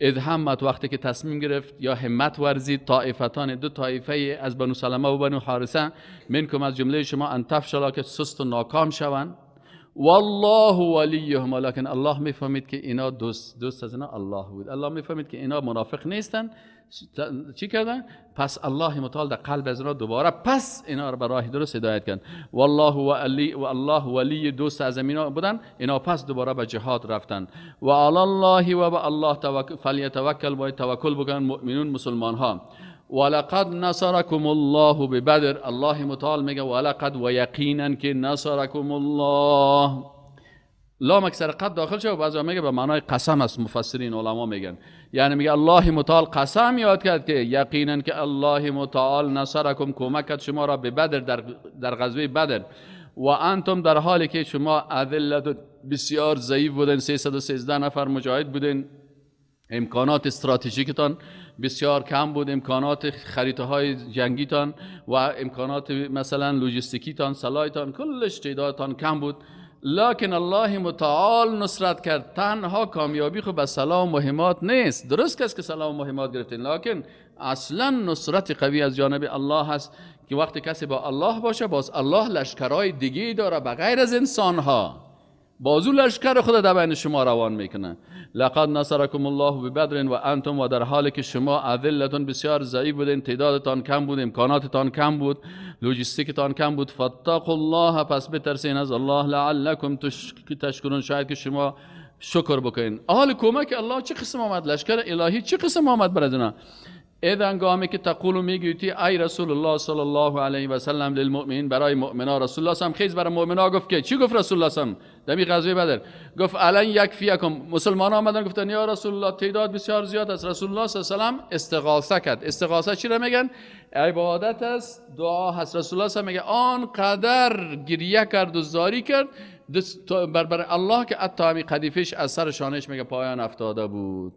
اذ همت وقتی که تصمیم گرفت یا همت ورزید طائفتان دو طایفه از بنو سلمه و بنو حارسه منکم از جمله شما ان تفشلا که سست و ناکام شوند والله ولیهم لکن الله میفهمید که اینا دوست دوست از اینا الله بود الله میفهمید که اینا منافق نیستن چی کردن پس الله متعال در قلب از را دوباره پس اینا رو به راه درست هدایت کرد والله و علی و الله ولی دوست از اینا بودن اینا پس دوباره به جهاد رفتن و علی الله و به الله توکل توکل و توکل بکن مؤمنون مسلمان ها ولقد نصركم الله ببدر الله متعال میگه ولقد و یقینا که نصركم الله لام اکثر قد داخل شد و بعضی میگه به معنای قسم است مفسرین علما میگن یعنی میگه الله متعال قسم یاد کرد که یقینا که الله متعال نصرکم کمک کرد شما را به بدر در, در غزوه بدر و انتم در حالی که شما اذلت بسیار ضعیف بودن 313 نفر مجاهد بودن امکانات استراتژیکتان بسیار کم بود امکانات خریطه های تان و امکانات مثلا لوجستیکیتان تان کلش تعدادتان کم بود لکن الله متعال نصرت کرد تنها کامیابی خو به سلام مهمات نیست درست کس که سلام مهمات گرفتین لکن اصلا نصرت قوی از جانب الله هست که وقتی کسی با الله باشه باز الله لشکرای دیگی داره غیر از انسان بازو لشکر خود در بین شما روان میکنه لقد نصرکم الله به بدر و انتم و در حالی که شما اذلتون بسیار ضعیف بودین تعدادتان کم بود امکاناتتان کم بود لوجستیکتان کم بود فتاق الله پس بترسین از الله لعلکم تشکرون شاید که شما شکر بکنین حال کمک الله چه قسم آمد لشکر الهی چه قسم آمد برای اذا انگامی که تقول تی ای رسول الله صلی الله علیه و سلم للمؤمن برای مؤمنا رسول الله هم خیز برای مؤمنا گفت که چی گفت رسول الله هم دمی غزوه بدر گفت الان فیکم مسلمان آمدن گفتن یا رسول الله تعداد بسیار زیاد است رسول الله صلی الله علیه و استغاثه کرد استغاثه چی را میگن عبادت است دعا هست رسول الله هم میگه قدر گریه کرد و زاری کرد بر, بر الله که اتامی قدیفش از سر شانش میگه پایان افتاده بود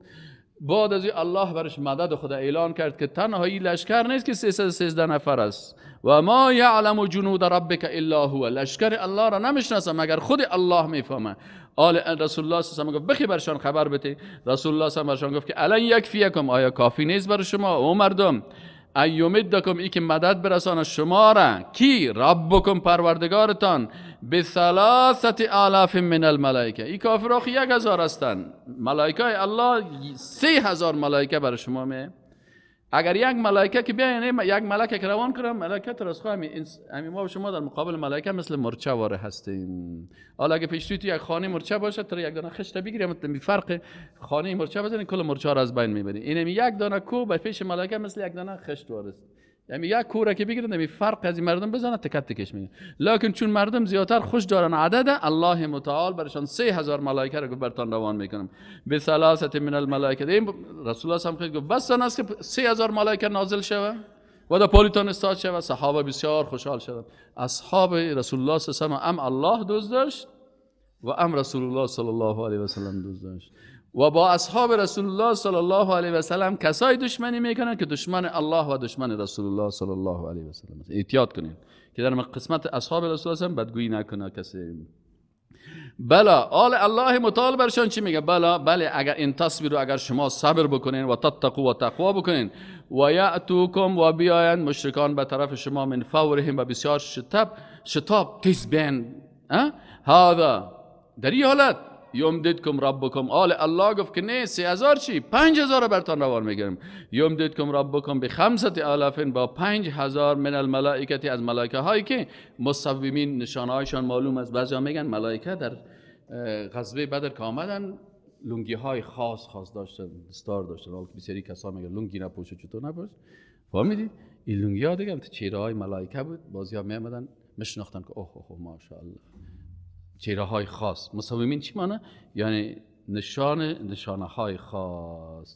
بعد از الله برش مدد خدا اعلان کرد که تنهایی لشکر نیست که 313 نفر است و ما یعلم جنود ربک الا هو لشکر الله را نمیشناسه مگر خود الله میفهمه آل رسول الله صلی الله علیه و بخی برشان خبر بده رسول الله صلی الله علیه گفت که الان یک فیکم آیا کافی نیست برای شما او مردم دکم ای که مدد برسانه شما را کی ربکم پروردگارتان به ثلاثت آلاف من الملائکه ای کافر یک هزار هستن ملائکه الله سه هزار ملائکه برای شما می اگر یک ملائکه که بیاین یک ملکه که روان کنم ملائکه خواهم همین ما و شما در مقابل ملائکه مثل مرچه واره هستیم حالا اگه پیش تو یک خانه مرچه باشه تر یک دانه خشت بگیریم مثل فرق خانه مرچه بزنین کل مرچه را از بین میبرین این یک دانه کو به پیش ملائکه مثل یک دانه خشت وارست یعنی یک که بگیرند نمی یعنی فرق از این مردم بزنه تکت تکش میگن لکن چون مردم زیاتر خوش دارن عدد الله متعال برشان سه هزار ملائکه رو گفت برتان روان میکنم به ثلاثت من الملائکه این رسول الله هم خیلی گفت بس است که سه هزار ملائکه نازل شوه و در پولیتان استاد شوه صحابه بسیار خوشحال شدن اصحاب رسول الله صلی الله علیه و الله دوست داشت و ام رسول الله صلی الله علیه و سلم دوست داشت و با اصحاب رسول الله صلی الله علیه و سلم کسای دشمنی میکنن که دشمن الله و دشمن رسول الله صلی الله علیه و سلم احتیاط کنید که در قسمت اصحاب رسول الله بدگویی نکنه کسی بلا آل الله متعال برشان چی میگه بلا بله اگر این تصویر رو اگر شما صبر بکنین و تتقو و تقوا بکنین و یعتوکم و بیاین مشرکان به طرف شما من فورهم و بسیار شتاب شتاب تیز بین هذا در این حالت یمددکم ربکم آل الله گفت که نه سه هزار چی پنج هزار برتان روان میگیرم یمددکم ربکم به خمسط آلافین با پنج هزار من الملائکتی از ملائکه هایی که مصویمین نشانه هایشان معلوم از بعضی میگن ملائکه در غزوه بدر که آمدن لنگی های خاص خاص داشتن دستار داشتن حالا که بسیاری کسا میگن لنگی نپوشه چطور نپوشه فهمیدی این لنگی ها دیگه چهره های ملائکه بود بازی ها میامدن میشناختن که اوه اوه ماشاءالله چهره های خاص مصممین چی مانه؟ یعنی نشان نشانه های خاص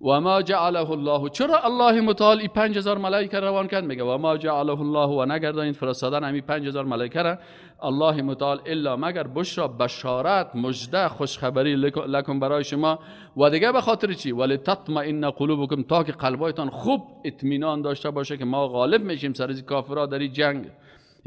و ما جعله الله چرا الله متعال این 5000 ملائکه روان کرد میگه و ما جعله الله و نگردانید فرستادن همین 5000 ملائکه را الله متعال الا مگر بشرا بشارت مجده خوشخبری لکم برای شما و دیگه به خاطر چی ولی تطمئن قلوبکم تا که قلبایتان خوب اطمینان داشته باشه که ما غالب میشیم سر کافرها در این جنگ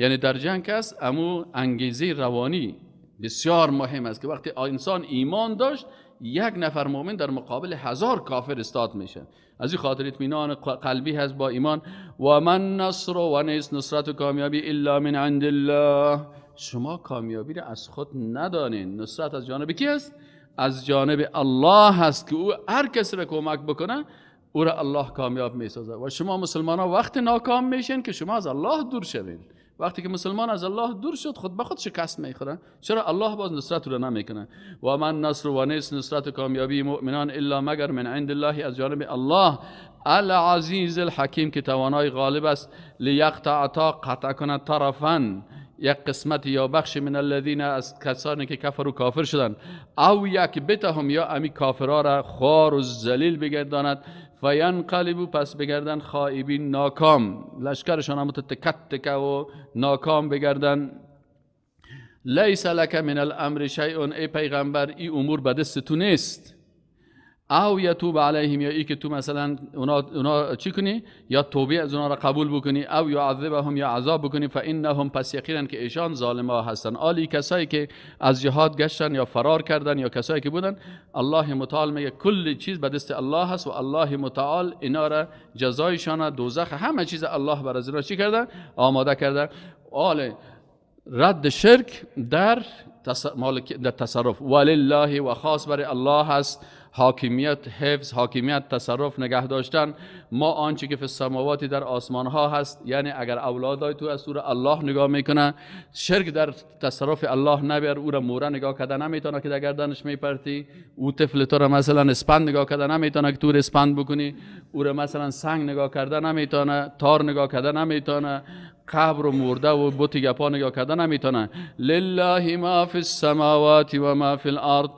یعنی در جنگ است امو انگیزه روانی بسیار مهم است که وقتی انسان ایمان داشت یک نفر مؤمن در مقابل هزار کافر استاد میشه از این خاطر اطمینان قلبی هست با ایمان و من نصر و نیست نصرت و کامیابی الا من عند الله شما کامیابی را از خود ندانین نصرت از جانب کی است از جانب الله هست که او هر کسی را کمک بکنه او را الله کامیاب میسازه و شما مسلمان ها وقت ناکام میشین که شما از الله دور شوید وقتی که مسلمان از الله دور شد خود به خود شکست میخوره چرا الله باز نصرت رو نمیکنه و من نصر و نیست نصرت و کامیابی مؤمنان الا مگر من عند الله از جانب الله العزیز الحکیم که توانای غالب است لیقطع تا قطع کند طرفا یک قسمت یا بخش من الذین از کسانی که کفر و کافر شدند او یک بتهم یا امی کافرها را خوار و ذلیل بگرداند و ینقلبو پس بگردن خائبین ناکام لشکرشان هم تکت تکه و ناکام بگردن لیس لک من الامر شیء ای پیغمبر ای امور به دست تو نیست او یا توب علیهم یا ای که تو مثلا اونا, اونا چی کنی یا توبه از اونا را قبول بکنی او یا عذبهم یا عذاب بکنی هم پس یقینا که ایشان ظالم ها هستن آلی کسایی که از جهاد گشتن یا فرار کردن یا کسایی که بودن الله متعال میگه کل چیز به دست الله هست و الله متعال اینا را جزایشان دوزخ همه چیز الله بر از چی کرده آماده کرده آله رد شرک در تصرف ولله و خاص برای الله هست حاکمیت حفظ حاکمیت تصرف نگه داشتن ما آنچه که فی السماواتی در آسمان ها هست یعنی اگر اولادای تو از سور الله نگاه میکنه شرک در تصرف الله نبر او را موره نگاه کرده نمیتونه که در گردنش میپرتی او طفل تو را مثلا اسپند نگاه کده نمیتونه که تو را بکنی او را مثلا سنگ نگاه کرده نمیتونه تار نگاه کرده نمیتونه قبر و مرده و بوت گپا نگاه کرده نمیتونه لله ما فی السماوات و ما فی الارض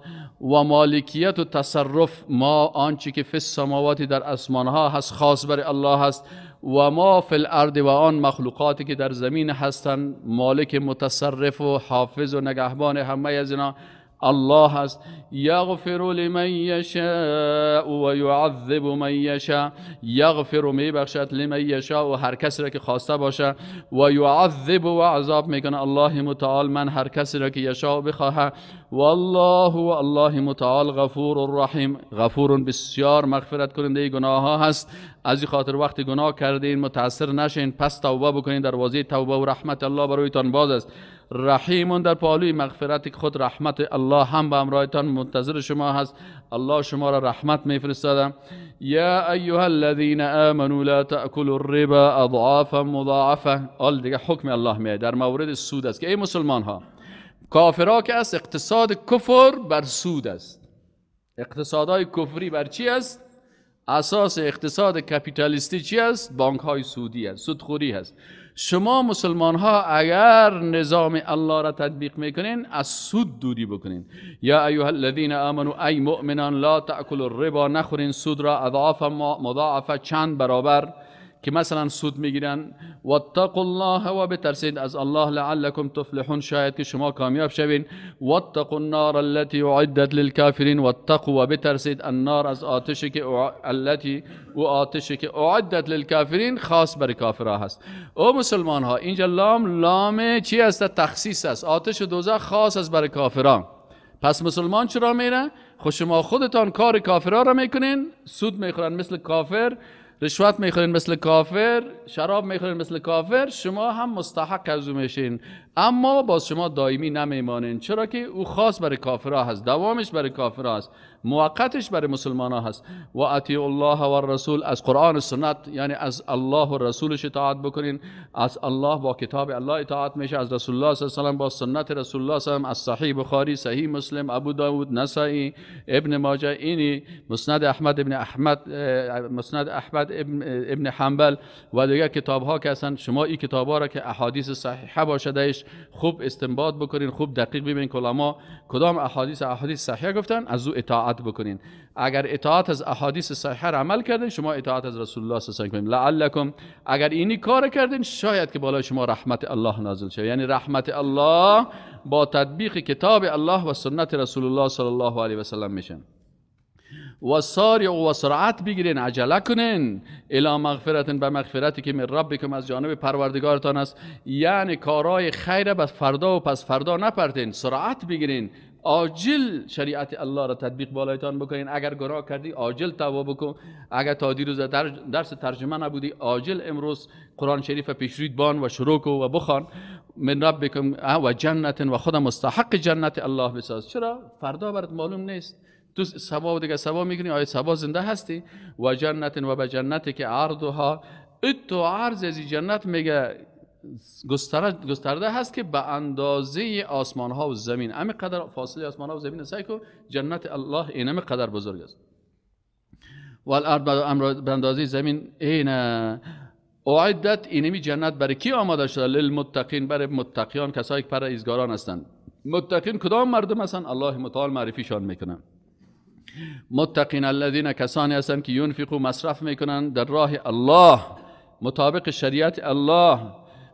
و مالکیت و تصرف ما آنچه که فی السماواتی در اسمان ها هست خاص بر الله هست و ما فی الارض و آن مخلوقاتی که در زمین هستند مالک متصرف و حافظ و نگهبان همه از اینا الله است یغفر لمن یشاء و یعذب من یشاء یغفر میبخشد لمن یشاء و هر کسی را که خواسته باشه و یعذب و عذاب میکنه الله متعال من هر کسی را که یشاء بخواهد والله و الله متعال غفور الرحیم غفور بسیار مغفرت کننده گناه ها هست از این خاطر وقتی گناه کردین متاثر نشین پس توبه بکنین دروازه توبه و رحمت الله برایتان باز است رحیمون در پالوی مغفرت خود رحمت الله هم به امرایتان منتظر شما هست الله شما را رحمت میفرستادم. یا ایها الذین آمنوا لا تأكلوا الربا اضعافا مضاعفه آل دیگه حکم الله میاد در مورد سود است که ای مسلمان ها کافرا که است اقتصاد کفر بر سود است اقتصادهای کفری بر چی است اساس اقتصاد کپیتالیستی چی است بانک های سودی است سودخوری است شما مسلمان ها اگر نظام الله را تطبیق میکنین از سود دوری بکنین یا ایها الذین آمنو ای مؤمنان لا تاکلوا الربا نخورین سود را اضعاف مضاعفه چند برابر که مثلا سود میگیرن واتقوا الله و بترسید از الله لعلکم تفلحون شاید که شما کامیاب شوین واتقوا النار التی اعدت للکافرین واتقوا و بترسید النار از آتشی که التی و آتشی که اعدت للکافرین خاص برای کافرها هست او مسلمان ها اینجا لام لام چی است تخصیص است آتش دوزخ خاص است برای کافران پس مسلمان چرا میره خب شما خودتان کار کافرها را میکنین سود میخورن مثل کافر رشوت میخورین مثل کافر شراب میخورین مثل کافر شما هم مستحق از میشین اما با شما دائمی نمیمانین چرا که او خاص برای کافرها هست دوامش برای کافرها هست موقتش برای مسلمان ها هست و اطیع الله و رسول از قرآن سنت یعنی از الله و رسولش اطاعت بکنین از الله با کتاب الله اطاعت میشه از رسول الله صلی الله علیه و با سنت رسول الله صلی الله از صحیح بخاری صحیح مسلم ابو داود نسائی ابن ماجه اینی مسند احمد ابن احمد مسند احمد ابن, ابن حنبل و دیگر کتاب ها که اصلا شما این کتاب ها را که احادیث صحیحه باشدهش خوب استنباط بکنین خوب دقیق ببینین کلاما کدام احادیث احادیث صحیحه گفتن از او اطاعت بکنین اگر اطاعت از احادیث صحیحه را عمل کردین شما اطاعت از رسول الله صلی الله علیه و لعلکم اگر اینی کار کردین شاید که بالای شما رحمت الله نازل شه. یعنی رحمت الله با تطبیق کتاب الله و سنت رسول الله صلی الله علیه و سلم میشن و ساری و سرعت بگیرین عجله کنین الا مغفرتن به مغفرتی که من ربکم از جانب پروردگارتان است یعنی کارای خیر بس فردا و پس فردا نپردین سرعت بگیرین آجل شریعت الله را تطبیق بالایتان بکنین اگر گناه کردی آجل توبه بکن اگر تا دیروز درس ترجمه نبودی آجل امروز قرآن شریف پیشرید بان و شروع کو و بخوان من ربکم و جنت و خود مستحق جنت الله بساز چرا فردا برات معلوم نیست تو سبا و دیگه سبا میکنی آیا سبا زنده هستی و جنت و به جنتی که عرضها اتو عرض از جنت میگه گسترده هست که به اندازه آسمان ها و زمین امی قدر فاصله آسمان ها و زمین سعی که جنت الله اینمی قدر بزرگ است و الارد به اندازه زمین این اعدت اینمی جنت برای کی آماده شده للمتقین برای متقیان کسایی که پر ایزگاران هستند متقین کدام مردم هستند الله متعال معرفیشان میکنه متقین الذین کسانی هستند که یونفقو مصرف میکنند در راه الله مطابق شریعت الله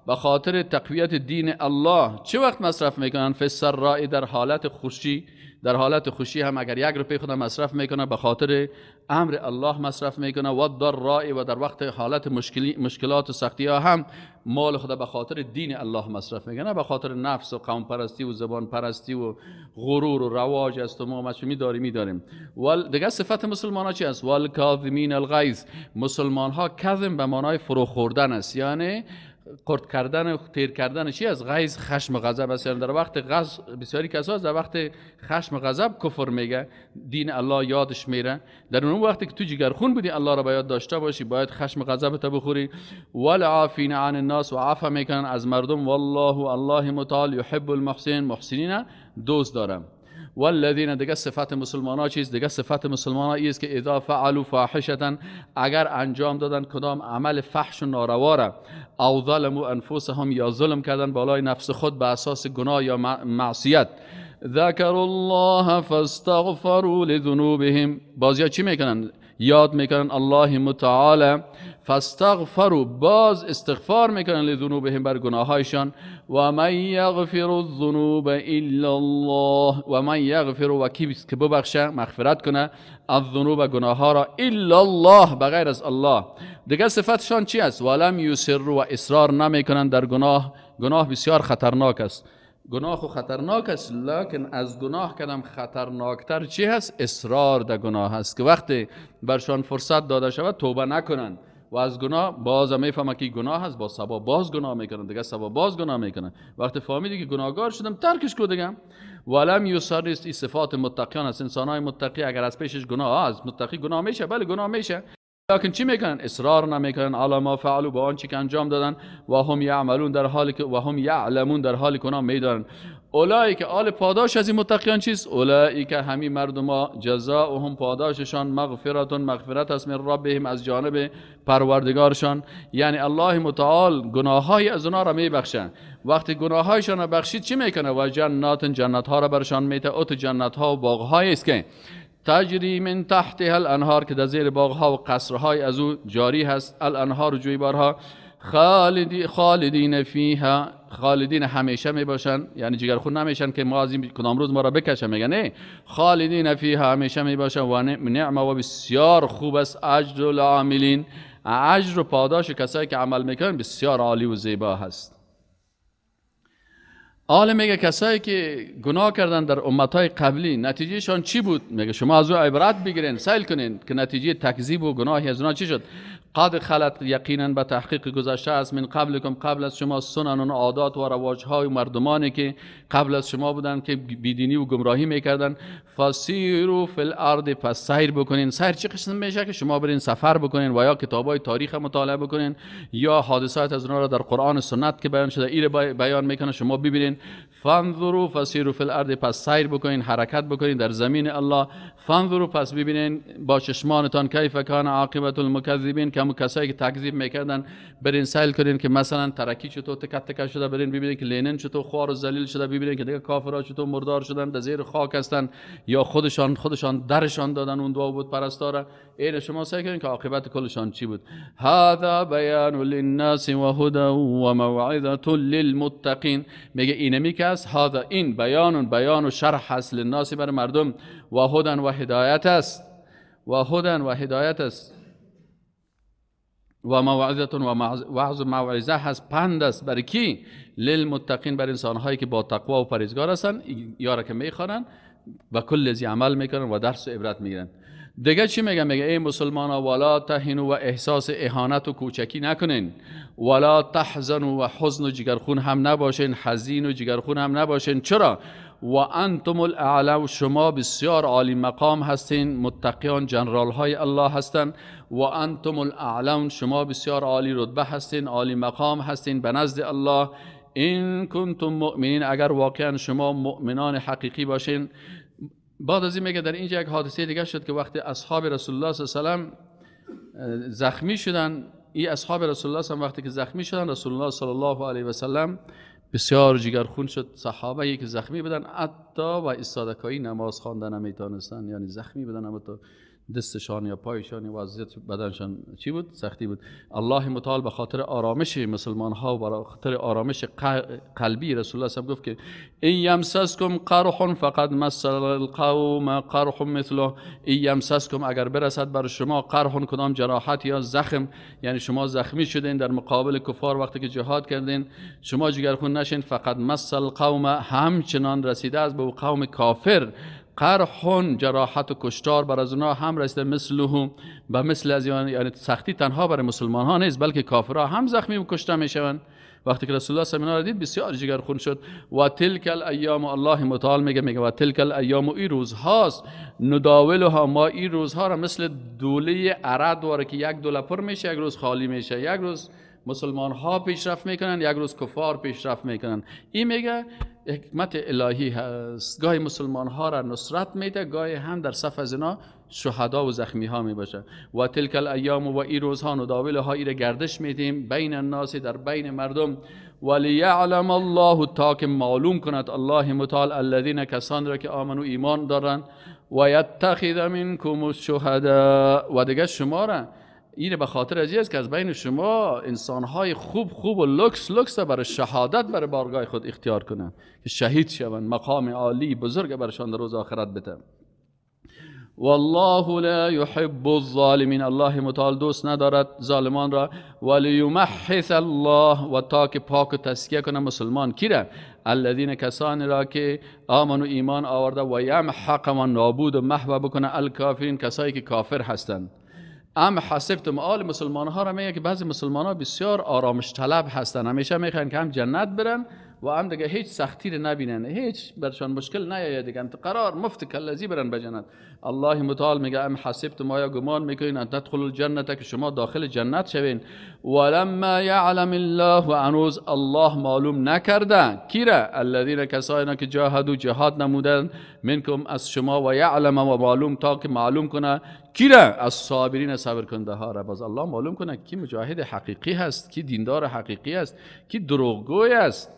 به خاطر تقویت دین الله چه وقت مصرف میکنن فسر رای در حالت خوشی در حالت خوشی هم اگر یک روپی خودم مصرف میکنن به خاطر امر الله مصرف میکنه و در رای و در وقت حالت مشکلات و سختی ها هم مال خدا به خاطر دین الله مصرف میکنه به خاطر نفس و قوم پرستی و زبان پرستی و غرور و رواج است و ما مش میداریم میداریم و دیگه صفت مسلمان ها چی است والکاظمین الغیظ مسلمان ها کظم به معنای فروخوردن خوردن است یعنی قرد کردن تیر کردن چی از غیظ خشم غضب یعنی است در وقت غض بسیاری کسا در وقت خشم غضب کفر میگه دین الله یادش میره در اون وقتی که تو جگر خون بودی الله را باید داشته باشی باید خشم غضب تا بخوری عافین عن الناس و عفا میکنن از مردم والله الله متعال یحب المحسن محسنین دوست دارم والذین دیگه صفت مسلمان ها چیز دیگه صفت مسلمان ها است که اذا فعلوا فاحشتن اگر انجام دادن کدام عمل فحش و ناروا را او ظلموا انفسهم یا ظلم کردن بالای نفس خود به اساس گناه یا معصیت ذکر الله فاستغفروا لذنوبهم بازیا چی میکنن یاد میکنن الله متعال فاستغفروا باز استغفار میکنن لذنوبهم بر گناهایشان و من یغفر الذنوب الا الله و من یغفر و کی که ببخشه مغفرت کنه ذنوب گناه ها را الا الله بغیر از الله دیگه صفتشان چی است ولم یسر و اصرار نمیکنن در گناه گناه بسیار خطرناک است گناه و خطرناک است لکن از گناه کردم خطرناکتر چی هست اصرار در گناه است که وقتی برشان فرصت داده شود توبه نکنند و از گناه باز فهمه که گناه هست با سبا باز گناه میکنن دیگه سبا باز گناه میکنن وقتی فهمیدی که گناهگار شدم ترکش کو دیگه ولم یوسر نیست این صفات متقیان است انسان متقی اگر از پیشش گناه از متقی گناه میشه بله گناه میشه لکن چی میکنن اصرار نمیکنن علی ما فعلوا با آنچه که انجام دادن و هم یعملون در حالی که و هم یعلمون در حالی که میدارن اولایی که آل پاداش از این متقیان چیست اولایی که همین مردم ها جزا و هم پاداششان مغفرتون مغفرت است من ربهم از جانب پروردگارشان یعنی الله متعال گناه های از اونا را میبخشن وقتی گناه هایشان را بخشید چی میکنه و جنات جنت ها را برشان میته اوت جنت ها و باغ است که تجری من تحتها الانهار که در زیر باغها و قصرهای از او جاری هست الانهار و جویبارها خالدی خالدین فیها خالدین همیشه می باشن یعنی جگر خون نمیشن که ما از این کدام روز ما را بکشن میگن نه خالدین فیها همیشه می باشن و نعمه و بسیار خوب است اجر العاملین اجر و پاداش کسایی که عمل میکنن بسیار عالی و زیبا هست آل میگه کسایی که گناه کردن در امتهای قبلی نتیجهشان چی بود میگه شما از او عبرت بگیرین سیل کنین که نتیجه تکذیب و گناهی از اونا چی شد قد خلط یقینا به تحقیق گذشته است من قبلکم قبل از شما سنن و عادات و رواجهای مردمانی که قبل از شما بودن که بیدینی و گمراهی میکردن فسیر فی الارض پس سیر بکنین سیر چی قسم میشه که شما برین سفر بکنین و یا کتابای تاریخ مطالعه بکنین یا حادثات از اونها را در قرآن سنت که بیان شده ایر بیان میکنه شما ببینین فانظرو فسیرو فی الارض پس سیر بکنین حرکت بکنین در زمین الله فانظرو پس ببینین با چشمانتان کیف کان عاقبت المکذبین که کسایی که تکذیب میکردن برین سیل کنین که مثلا ترکی چطور تکت تکت شده برین ببینین که لینن چطور خوار و ذلیل شده ببینین که دیگه کافرها چطور مردار شدن در زیر خاک هستن یا خودشان خودشان درشان دادن اون دعا بود پرستاره این شما سعی کنین که عاقبت کلشان چی بود هذا بیان للناس و هدی و موعظه للمتقین میگه اینمی که است هذا این بیان بیان و شرح است للناس بر مردم و هدن و هدایت است و هدن و هدایت است و موعظه و وعظ موعظه هست پند است برای کی للمتقین بر انسان هایی که با تقوا و پریزگار هستند یارا که میخوانند و کل زی عمل میکنن و درس و عبرت میگیرند دیگه چی میگه میگه ای مسلمان ولا تهین و احساس اهانت و کوچکی نکنین ولا تحزن و حزن و جگرخون هم نباشین حزین و جگرخون هم نباشین چرا و انتم الاعلی شما بسیار عالی مقام هستین متقیان جنرال های الله هستن و انتم الاعلی شما بسیار عالی رتبه هستین عالی مقام هستین به نزد الله این کنتم مؤمنین اگر واقعا شما مؤمنان حقیقی باشین بعد از این میگه در اینجا یک حادثه دیگه شد که وقتی اصحاب رسول الله صلی الله علیه و زخمی شدن این اصحاب رسول الله هم وقتی که زخمی شدن رسول الله صلی الله علیه و سلم بسیار جگرخون شد صحابه یکی زخمی بدن حتی و استادکایی نماز خواندن نمیتونستن یعنی زخمی بدن اما تو دستشان یا پایشان یا وضعیت بدنشان چی بود سختی بود الله متعال به خاطر آرامش مسلمان ها و به خاطر آرامش قلبی رسول الله صلی گفت که این یمسسکم قرح فقط مسل القوم قرح مثله این یمسسکم اگر برسد بر شما قرح کدام جراحت یا زخم یعنی شما زخمی شدین در مقابل کفار وقتی که جهاد کردین شما جگرخون نشین فقط مسل قوم همچنان رسیده از به قوم کافر قرحون جراحت و کشتار بر از اونا هم رسیده هم و مثل از یعنی, یعنی سختی تنها برای مسلمان ها نیست بلکه کافرها هم زخمی و کشته شوند وقتی که رسول الله صلی سمینا را دید بسیار جگر خون شد و تلک الایام الله متعال میگه میگه و تلک الایام این روزهاست نداولها ما این روزها را مثل دوله عرد واره که یک دوله پر میشه یک روز خالی میشه یک روز مسلمان ها پیشرفت میکنن یک روز کفار پیشرفت میکنن این میگه حکمت الهی هست گاهی مسلمان ها را نصرت میده گاهی هم در صف از اینا شهدا و زخمی ها می باشه و تلک الایام و ای روزها و داویل ها را گردش میدیم بین الناس در بین مردم یعلم الله تا که معلوم کند الله متعال الذین کسان را که و ایمان دارند و یتخذ منکم الشهدا و دیگه شما را اینه به خاطر از است که از بین شما انسانهای خوب خوب و لکس لکس برای شهادت برای بارگاه خود اختیار کنند که شهید شوند مقام عالی بزرگ برشان در روز آخرت بده والله لا يحب الظالمين الله متعال دوست ندارد ظالمان را ولیمحص الله و تا پاک و تسکیه کنه مسلمان کی را الذین کسانی را که آمن و ایمان آورده و یمحق و نابود و محو بکنه الکافرین کسایی که کافر هستند ام حسبتم آل مسلمان ها را میگه که بعضی مسلمان ها بسیار آرامش طلب هستن همیشه میخوان که هم جنت برن و هم دیگه هیچ سختی رو نبینن هیچ برشان مشکل نیاید دیگه قرار مفت کلزی برن به جنت الله متعال میگه ام ما یا گمان میکنین ان تدخل الجنه که شما داخل جنت شوین ولما یعلم الله و انوز الله معلوم نکرده کیره الذین کساینا که و جهاد نمودن منکم از شما و یعلم و معلوم تا که معلوم کنه کیره از صابرین صبر کننده ها را باز الله معلوم کنه کی مجاهد حقیقی هست کی دیندار حقیقی است کی دروغگوی است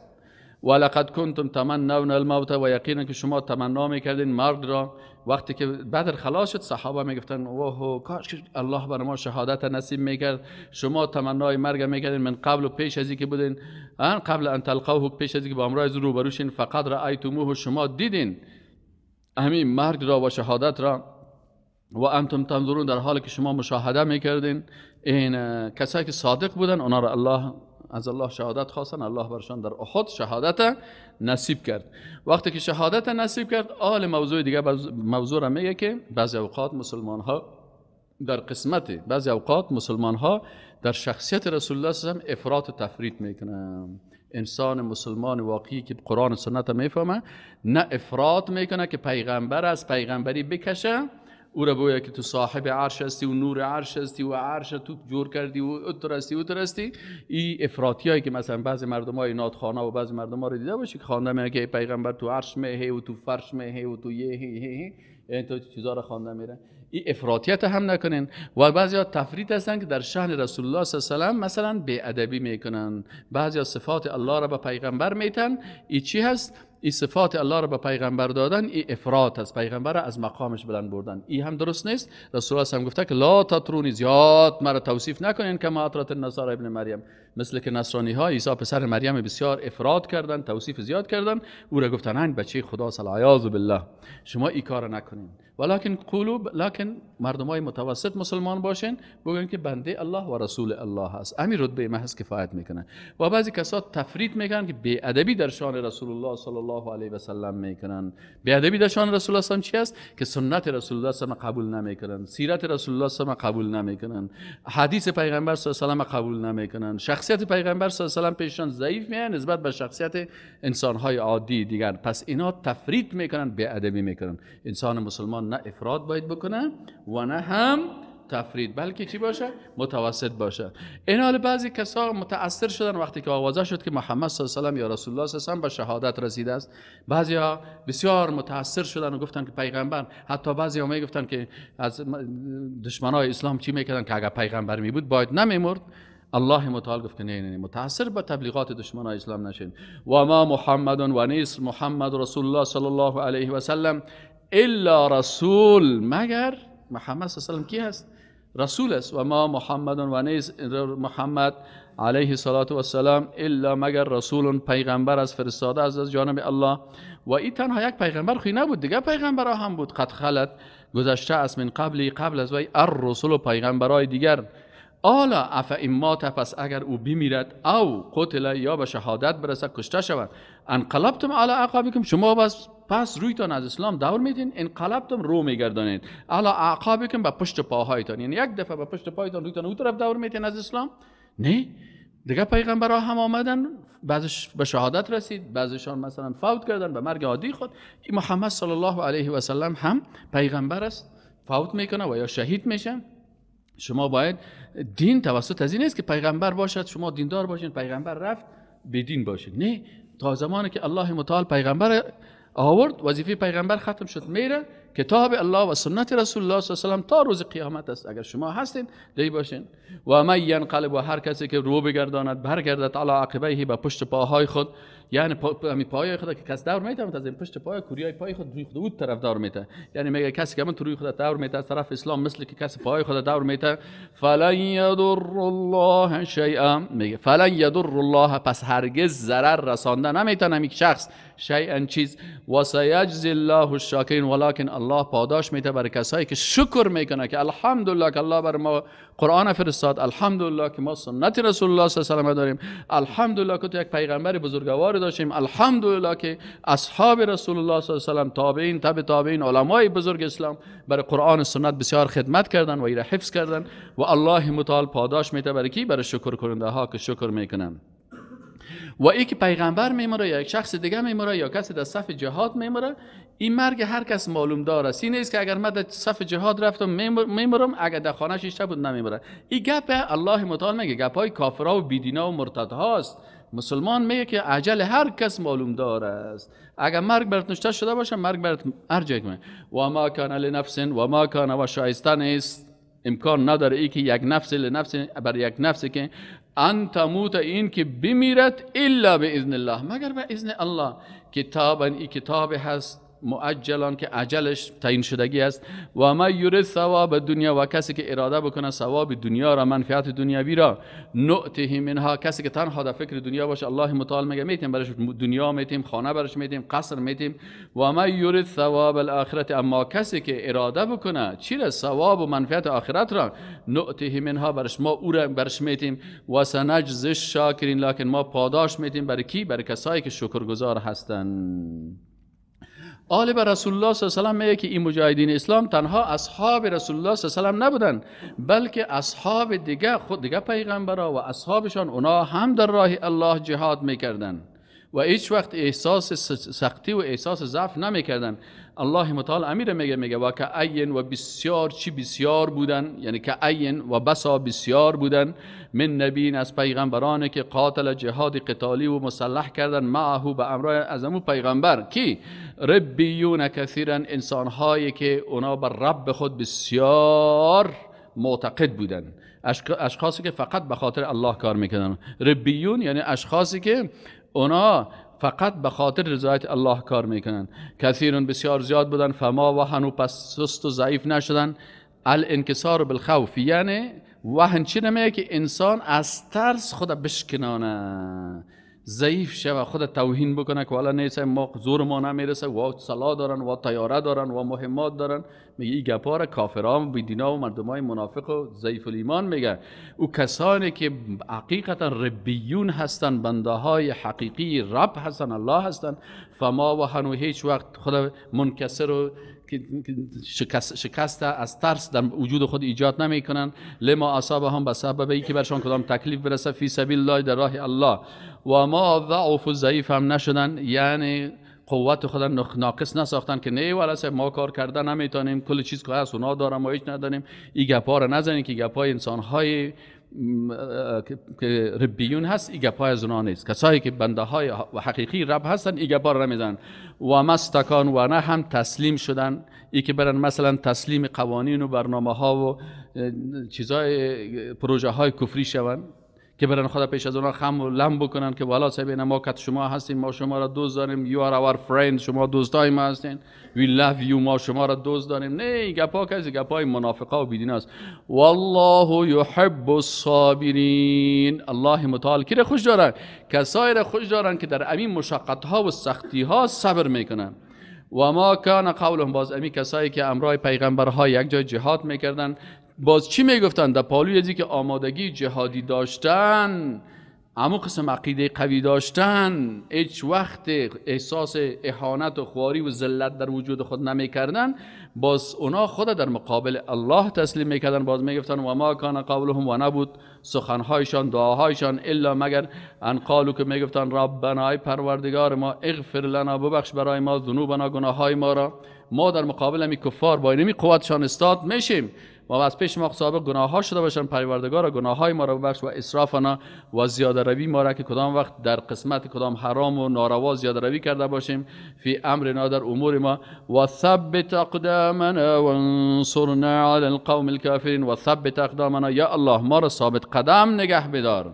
ولقد کنتم تمنون الموت و یقینا که شما تمنا میکردین مرگ را وقتی که بدر خلاص شد صحابه میگفتن اوه کاش که الله بر ما شهادت نصیب میکرد شما تمنای مرگ میکردین من قبل و پیش از که بودین ان قبل ان تلقوه پیش از که با امرای روبرو فقط فقط ایتموه شما دیدین همین مرگ را و شهادت را و انتم تنظرون در حالی که شما مشاهده میکردین این کسایی که صادق بودن اونا را الله از الله شهادت خواستن الله برشان در احد شهادت نصیب کرد وقتی که شهادت نصیب کرد آل موضوع دیگه موضوع را میگه که بعضی اوقات مسلمان ها در قسمت بعضی اوقات مسلمان ها در شخصیت رسول الله صلی الله علیه و تفرید میکنن انسان مسلمان واقعی که قرآن و سنت میفهمه نه افراد میکنه که پیغمبر از پیغمبری بکشه او را بگوید که تو صاحب عرش هستی و نور عرش هستی و عرش تو جور کردی و اتر هستی و اتر هستی این افراطی هایی که مثلا بعضی مردم های نادخانه و بعضی مردم ها رو دیده باشی که خانده میره که پیغمبر تو عرش میهه و تو فرش میهه و تو یه هی هی این یعنی تو چیزا رو خوانده میره این افراطیت هم نکنین و بعضی ها تفرید هستن که در شهر رسول الله صلی الله علیه و مثلا به ادبی میکنن بعضی ها صفات الله را به پیغمبر میتن این چی هست این صفات الله را به پیغمبر دادن این افراط است پیغمبر از مقامش بلند بردن این هم درست نیست رسول الله هم گفته که لا تترونی زیاد مرا توصیف نکنین که ما اطرات ابن مریم مثل که نصرانی ها عیسی پسر مریم بسیار افراد کردن توصیف زیاد کردن او را گفتن این بچه خدا و بالله شما این کار نکنین ولیکن قولو لکن مردم های متوسط مسلمان باشین بگن که بنده الله و رسول الله هست امی رتبه محض کفایت میکنه و بعضی کسا تفرید میکنن که بی ادبی در شان رسول الله صلی الله علیه و سلم میکنن بی ادبی در شان رسول الله چی است که سنت رسول الله صلی قبول نمیکنن سیرت رسول الله صلی قبول نمیکنن حدیث پیغمبر صلی الله علیه و قبول نمیکنن شخصیت پیغمبر صلی الله علیه و پیشان ضعیف میه نسبت به شخصیت انسانهای عادی دیگر پس اینا تفرید میکنن به ادبی میکنن انسان مسلمان نه افراد باید بکنه و نه هم تفرید بلکه چی باشه متوسط باشه این حال بعضی کسا متاثر شدن وقتی که آوازه شد که محمد صلی الله علیه و یا رسول الله صلی الله علیه به شهادت رسیده است بعضیا بسیار متاثر شدن و گفتن که پیغمبر حتی بعضی میگفتن که از دشمنای اسلام چی میکردن که اگر پیغمبر می بود باید نمیمرد الله متعال گفت نه نه متاثر به تبلیغات دشمن اسلام نشین و ما محمد و نیز محمد رسول الله صلی الله علیه و سلم الا رسول مگر محمد صلی الله علیه و کی هست رسول است و ما محمد و نیست محمد علیه صلات و سلام الا مگر رسول پیغمبر از فرستاده از از جانب الله و این تنها یک پیغمبر خوی نبود دیگه پیغمبر هم بود قد خلت گذشته است من قبلی قبل از وی رسول و پیغمبرای دیگر آلا اف ما پس اگر او بمیرد او قتل یا به شهادت برسه کشته شود انقلبتم علی اعقابکم شما بس پس رویتان از اسلام دور میدین انقلبتم رو میگردانید علا اعقابکم به پشت پاهایتان یعنی یک دفعه به پشت پاهایتان رویتان او طرف دور میدین از اسلام نه دیگه پیغمبرها هم آمدن بعضش به شهادت رسید بعضشان مثلا فوت کردن به مرگ عادی خود محمد صلی الله علیه و سلم هم پیغمبر است فوت میکنه و یا شهید میشه شما باید دین توسط از این نیست که پیغمبر باشد شما دیندار باشین پیغمبر رفت به دین باشین نه تا زمانی که الله متعال پیغمبر آورد وظیفه پیغمبر ختم شد میره کتاب الله و سنت رسول الله صلی الله علیه و تا روز قیامت است اگر شما هستید دی باشین و من قلب و هر کسی که رو بگرداند برگردد علی عقبیه به پشت پاهای خود یعنی پا، می یعنی پای خود که کس دور میتونه از این پشت پای کوریای پای خود روی خود طرف دور میته یعنی میگه کسی که من روی خود دور میته طرف اسلام مثل که کس پای خود دور میته فلا یضر الله شیئا میگه فلا یضر الله پس هرگز ضرر رسانده نمیتونه یک شخص شیئا چیز و سیجزی الله الشاکرین ولکن الله پاداش میده برای کسایی که شکر میکنه که الحمدلله که الله بر ما قرآن فرستاد الحمدلله که ما سنت رسول الله صلی الله علیه و داریم الحمدلله که تو یک پیغمبر بزرگوار داشتیم الحمدلله که اصحاب رسول الله صلی الله علیه و تابعین تبع تابعین علمای بزرگ اسلام برای قرآن سنت بسیار خدمت کردن و ایره حفظ کردن و الله متعال پاداش میده برای کی برای شکر کننده ها که شکر میکنن و ای که پیغمبر میمره یا یک شخص دیگه میمره یا کسی در صف جهاد میمره این مرگ هر کس معلوم داره است این نیست که اگر من در صف جهاد رفتم میمرم اگر در خانه شیشته بود نمیمره این گپ الله متعال میگه گپ های کافرا و بیدینا و مرتدها است مسلمان میگه که عجل هر کس معلوم دار است اگر مرگ برات نشته شده باشه مرگ برات هر می و ما کان لنفس و ما کان و شایسته نیست امکان نداره ای که یک نفس لنفس بر یک نفسی که ان تموت این که بمیرد الا به اذن الله مگر به اذن الله کتابا ای کتاب هست مؤجلان که عجلش تعیین شدگی است و ما یورد ثواب دنیا و کسی که اراده بکنه ثواب دنیا را منفعت دنیوی را نعته منها کسی که تنها در فکر دنیا باشه الله متعال میگه میتیم برش دنیا میتیم خانه برش میتیم قصر میتیم و ما یورد ثواب الاخرت اما کسی که اراده بکنه چی ثواب و منفعت آخرت را نعته منها برش ما او را برش میتیم و سنجز شاکرین لکن ما پاداش میتیم برای کی برای کسایی که شکرگزار هستند آل به رسول الله صلی الله علیه و میگه که این مجاهدین اسلام تنها اصحاب رسول الله صلی الله علیه و نبودن بلکه اصحاب دیگه خود دیگه پیغمبرا و اصحابشان اونا هم در راه الله جهاد میکردن و هیچ وقت احساس سختی و احساس ضعف نمیکردن الله متعال امیر میگه میگه و که این و بسیار چی بسیار بودن یعنی که این و بسا بسیار بودن من نبین از پیغمبران که قاتل جهاد قتالی و مسلح کردن معه به امرای از امو پیغمبر کی ربیون کثیرا انسانهایی که اونا بر رب خود بسیار معتقد بودن اشخاصی که فقط به خاطر الله کار میکنن. ربیون یعنی اشخاصی که اونا فقط به خاطر رضایت الله کار میکنن کثیرون بسیار زیاد بودن فما وحنو و پس سست و ضعیف نشدن الانکسار بالخوف یعنی وهن چی نمیه که انسان از ترس خود بشکنانه ضعیف شه و خود توهین بکنه که والا نیسه ما زور ما نمیرسه و سلا دارن و تیاره دارن و مهمات دارن میگه این گپا را کافران و دینا و مردم منافق و ضعیف الایمان میگه او کسانی که حقیقتا ربیون هستن بنده های حقیقی رب هستن الله هستن فما و هنو هیچ وقت خدا منکسر و شکست, از ترس در وجود خود ایجاد نمی کنند لما اصاب هم به سبب اینکه برشان کدام تکلیف برسه فی سبیل الله در راه الله و ما ضعف و ضعیف هم نشدن یعنی قوت خود ناقص نساختن که نه ولی ما کار کرده نمیتونیم کل چیز که هست اونا دارم ما هیچ نداریم این گپا رو نزنیم که گپای انسان های که ربیون هست ایگه پای از اونا نیست کسایی که بنده های حقیقی رب هستن ایگه گپا رو نمیزنن و مستکان و نه هم تسلیم شدن ای که برن مثلا تسلیم قوانین و برنامه ها و چیزای پروژه های کفری شوند که برن خدا پیش از اونها خم و لم بکنن که والا سبی ما کت شما هستیم ما شما را دوست داریم یو are اور فرند شما دوستای ما هستین وی love یو ما شما را دوست داریم نه گپا کسی گپای منافقا و بیدین است والله یحب الصابرین الله متعال کی را خوش دارن کسایی را خوش دارن که در امین مشقت ها و سختی ها صبر میکنن و ما کان قولهم باز امی کسایی که امرای پیغمبرها یک جای جهاد میکردن باز چی میگفتن در پالوی که آمادگی جهادی داشتن اما قسم عقیده قوی داشتن هیچ وقت احساس احانت و خواری و ذلت در وجود خود نمیکردن باز اونا خود در مقابل الله تسلیم میکردن باز میگفتن و ما کان قولهم و نبود سخنهایشان دعاهایشان الا مگر ان قالو که میگفتن ربنا ای پروردگار ما اغفر لنا ببخش برای ما ذنوبنا گناههای ما را ما در مقابل همی کفار با اینمی قوتشان استاد میشیم ما از پیش ما صاحب گناه ها شده باشن پروردگار گناه های ما را ببخش و اسرافنا و زیاده روی ما را که کدام وقت در قسمت کدام حرام و ناروا زیاده روی کرده باشیم فی امرنا در امور ما و ثبت اقدامنا و انصرنا علی القوم الکافرین و ثبت اقدامنا یا الله ما را ثابت قدم نگه بدار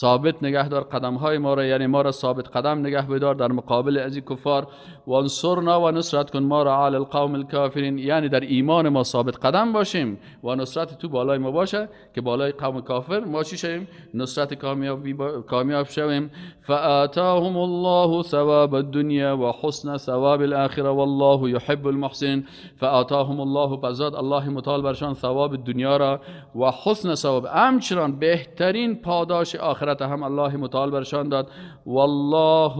ثابت نگه دار قدم های ما را یعنی ما را ثابت قدم نگه بدار در مقابل از کفار و انصرنا و نصرت کن ما را علی القوم الکافرین یعنی در ایمان ما ثابت قدم باشیم و نصرت تو بالای ما باشه که بالای قوم کافر ما چی شویم نصرت کامیاب کامیاب شویم فآتاهم الله ثواب الدنیا و حسن ثواب الاخره والله يحب المحسن فآتاهم الله بزاد الله متعال برشان ثواب دنیا را و حسن ثواب همچنان بهترین پاداش آخر آخرت هم الله متعال برشان داد والله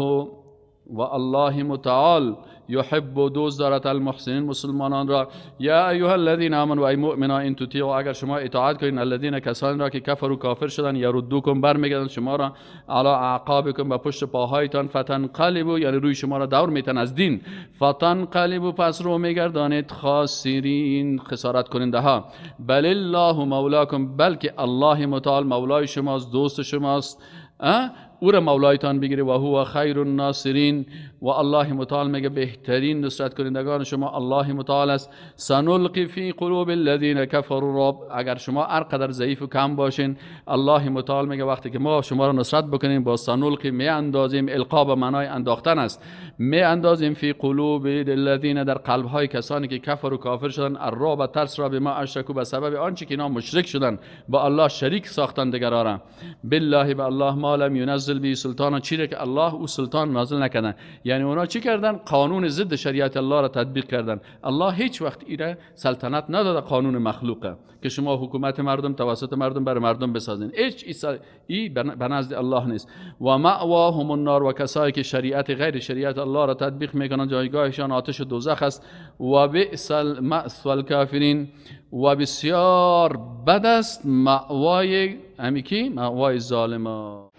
و الله متعال يحب دوزرة المحسنين مسلمان را يا أيها الذين آمنوا أي مؤمنا ان تطيعوا اگر شما اطاعت کنین الذين كسان را که کفر و کافر شدن يردوكم ردوکم شما را على اعقابکم به پشت فتنقلبوا يعني روی شما را دور ميتن از دین فتنقلبوا پس رو میگردانید خاسرين خسارت کننده ها بل الله مولاكم بلك الله متعال مولاي شماست دوست شماست اه؟ او را مولایتان بگیره و هو خیر الناصرین و الله متعال میگه بهترین نصرت کنندگان شما الله متعال است سنلقی فی قلوب الذین کفروا رب اگر شما هر قدر ضعیف و کم باشین الله متعال میگه وقتی که ما شما را نصرت بکنیم با سنلقی میاندازیم اندازیم القاب به معنای انداختن است می اندازیم فی قلوب الذین در قلب های کسانی که کفر و کافر شدن و ترس را به ما اشکو به سبب آنچه که اینا مشرک شدن با الله شریک ساختن دگرارا بالله به الله ما لم ينزل به سلطان چی که الله او سلطان نازل نکردن یعنی اونا چی کردن قانون ضد شریعت الله را تطبیق کردن الله هیچ وقت ایره سلطنت نداده قانون مخلوقه که شما حکومت مردم توسط مردم بر مردم بسازین هیچ ای, ای به نزد الله نیست و ماواهم النار و کسایی که شریعت غیر شریعت الله را تطبیق میکنند جایگاهشان آتش و دوزخ است و بئس المأس الكافرین و بسیار بد است معوای امیکی معوای ظالمان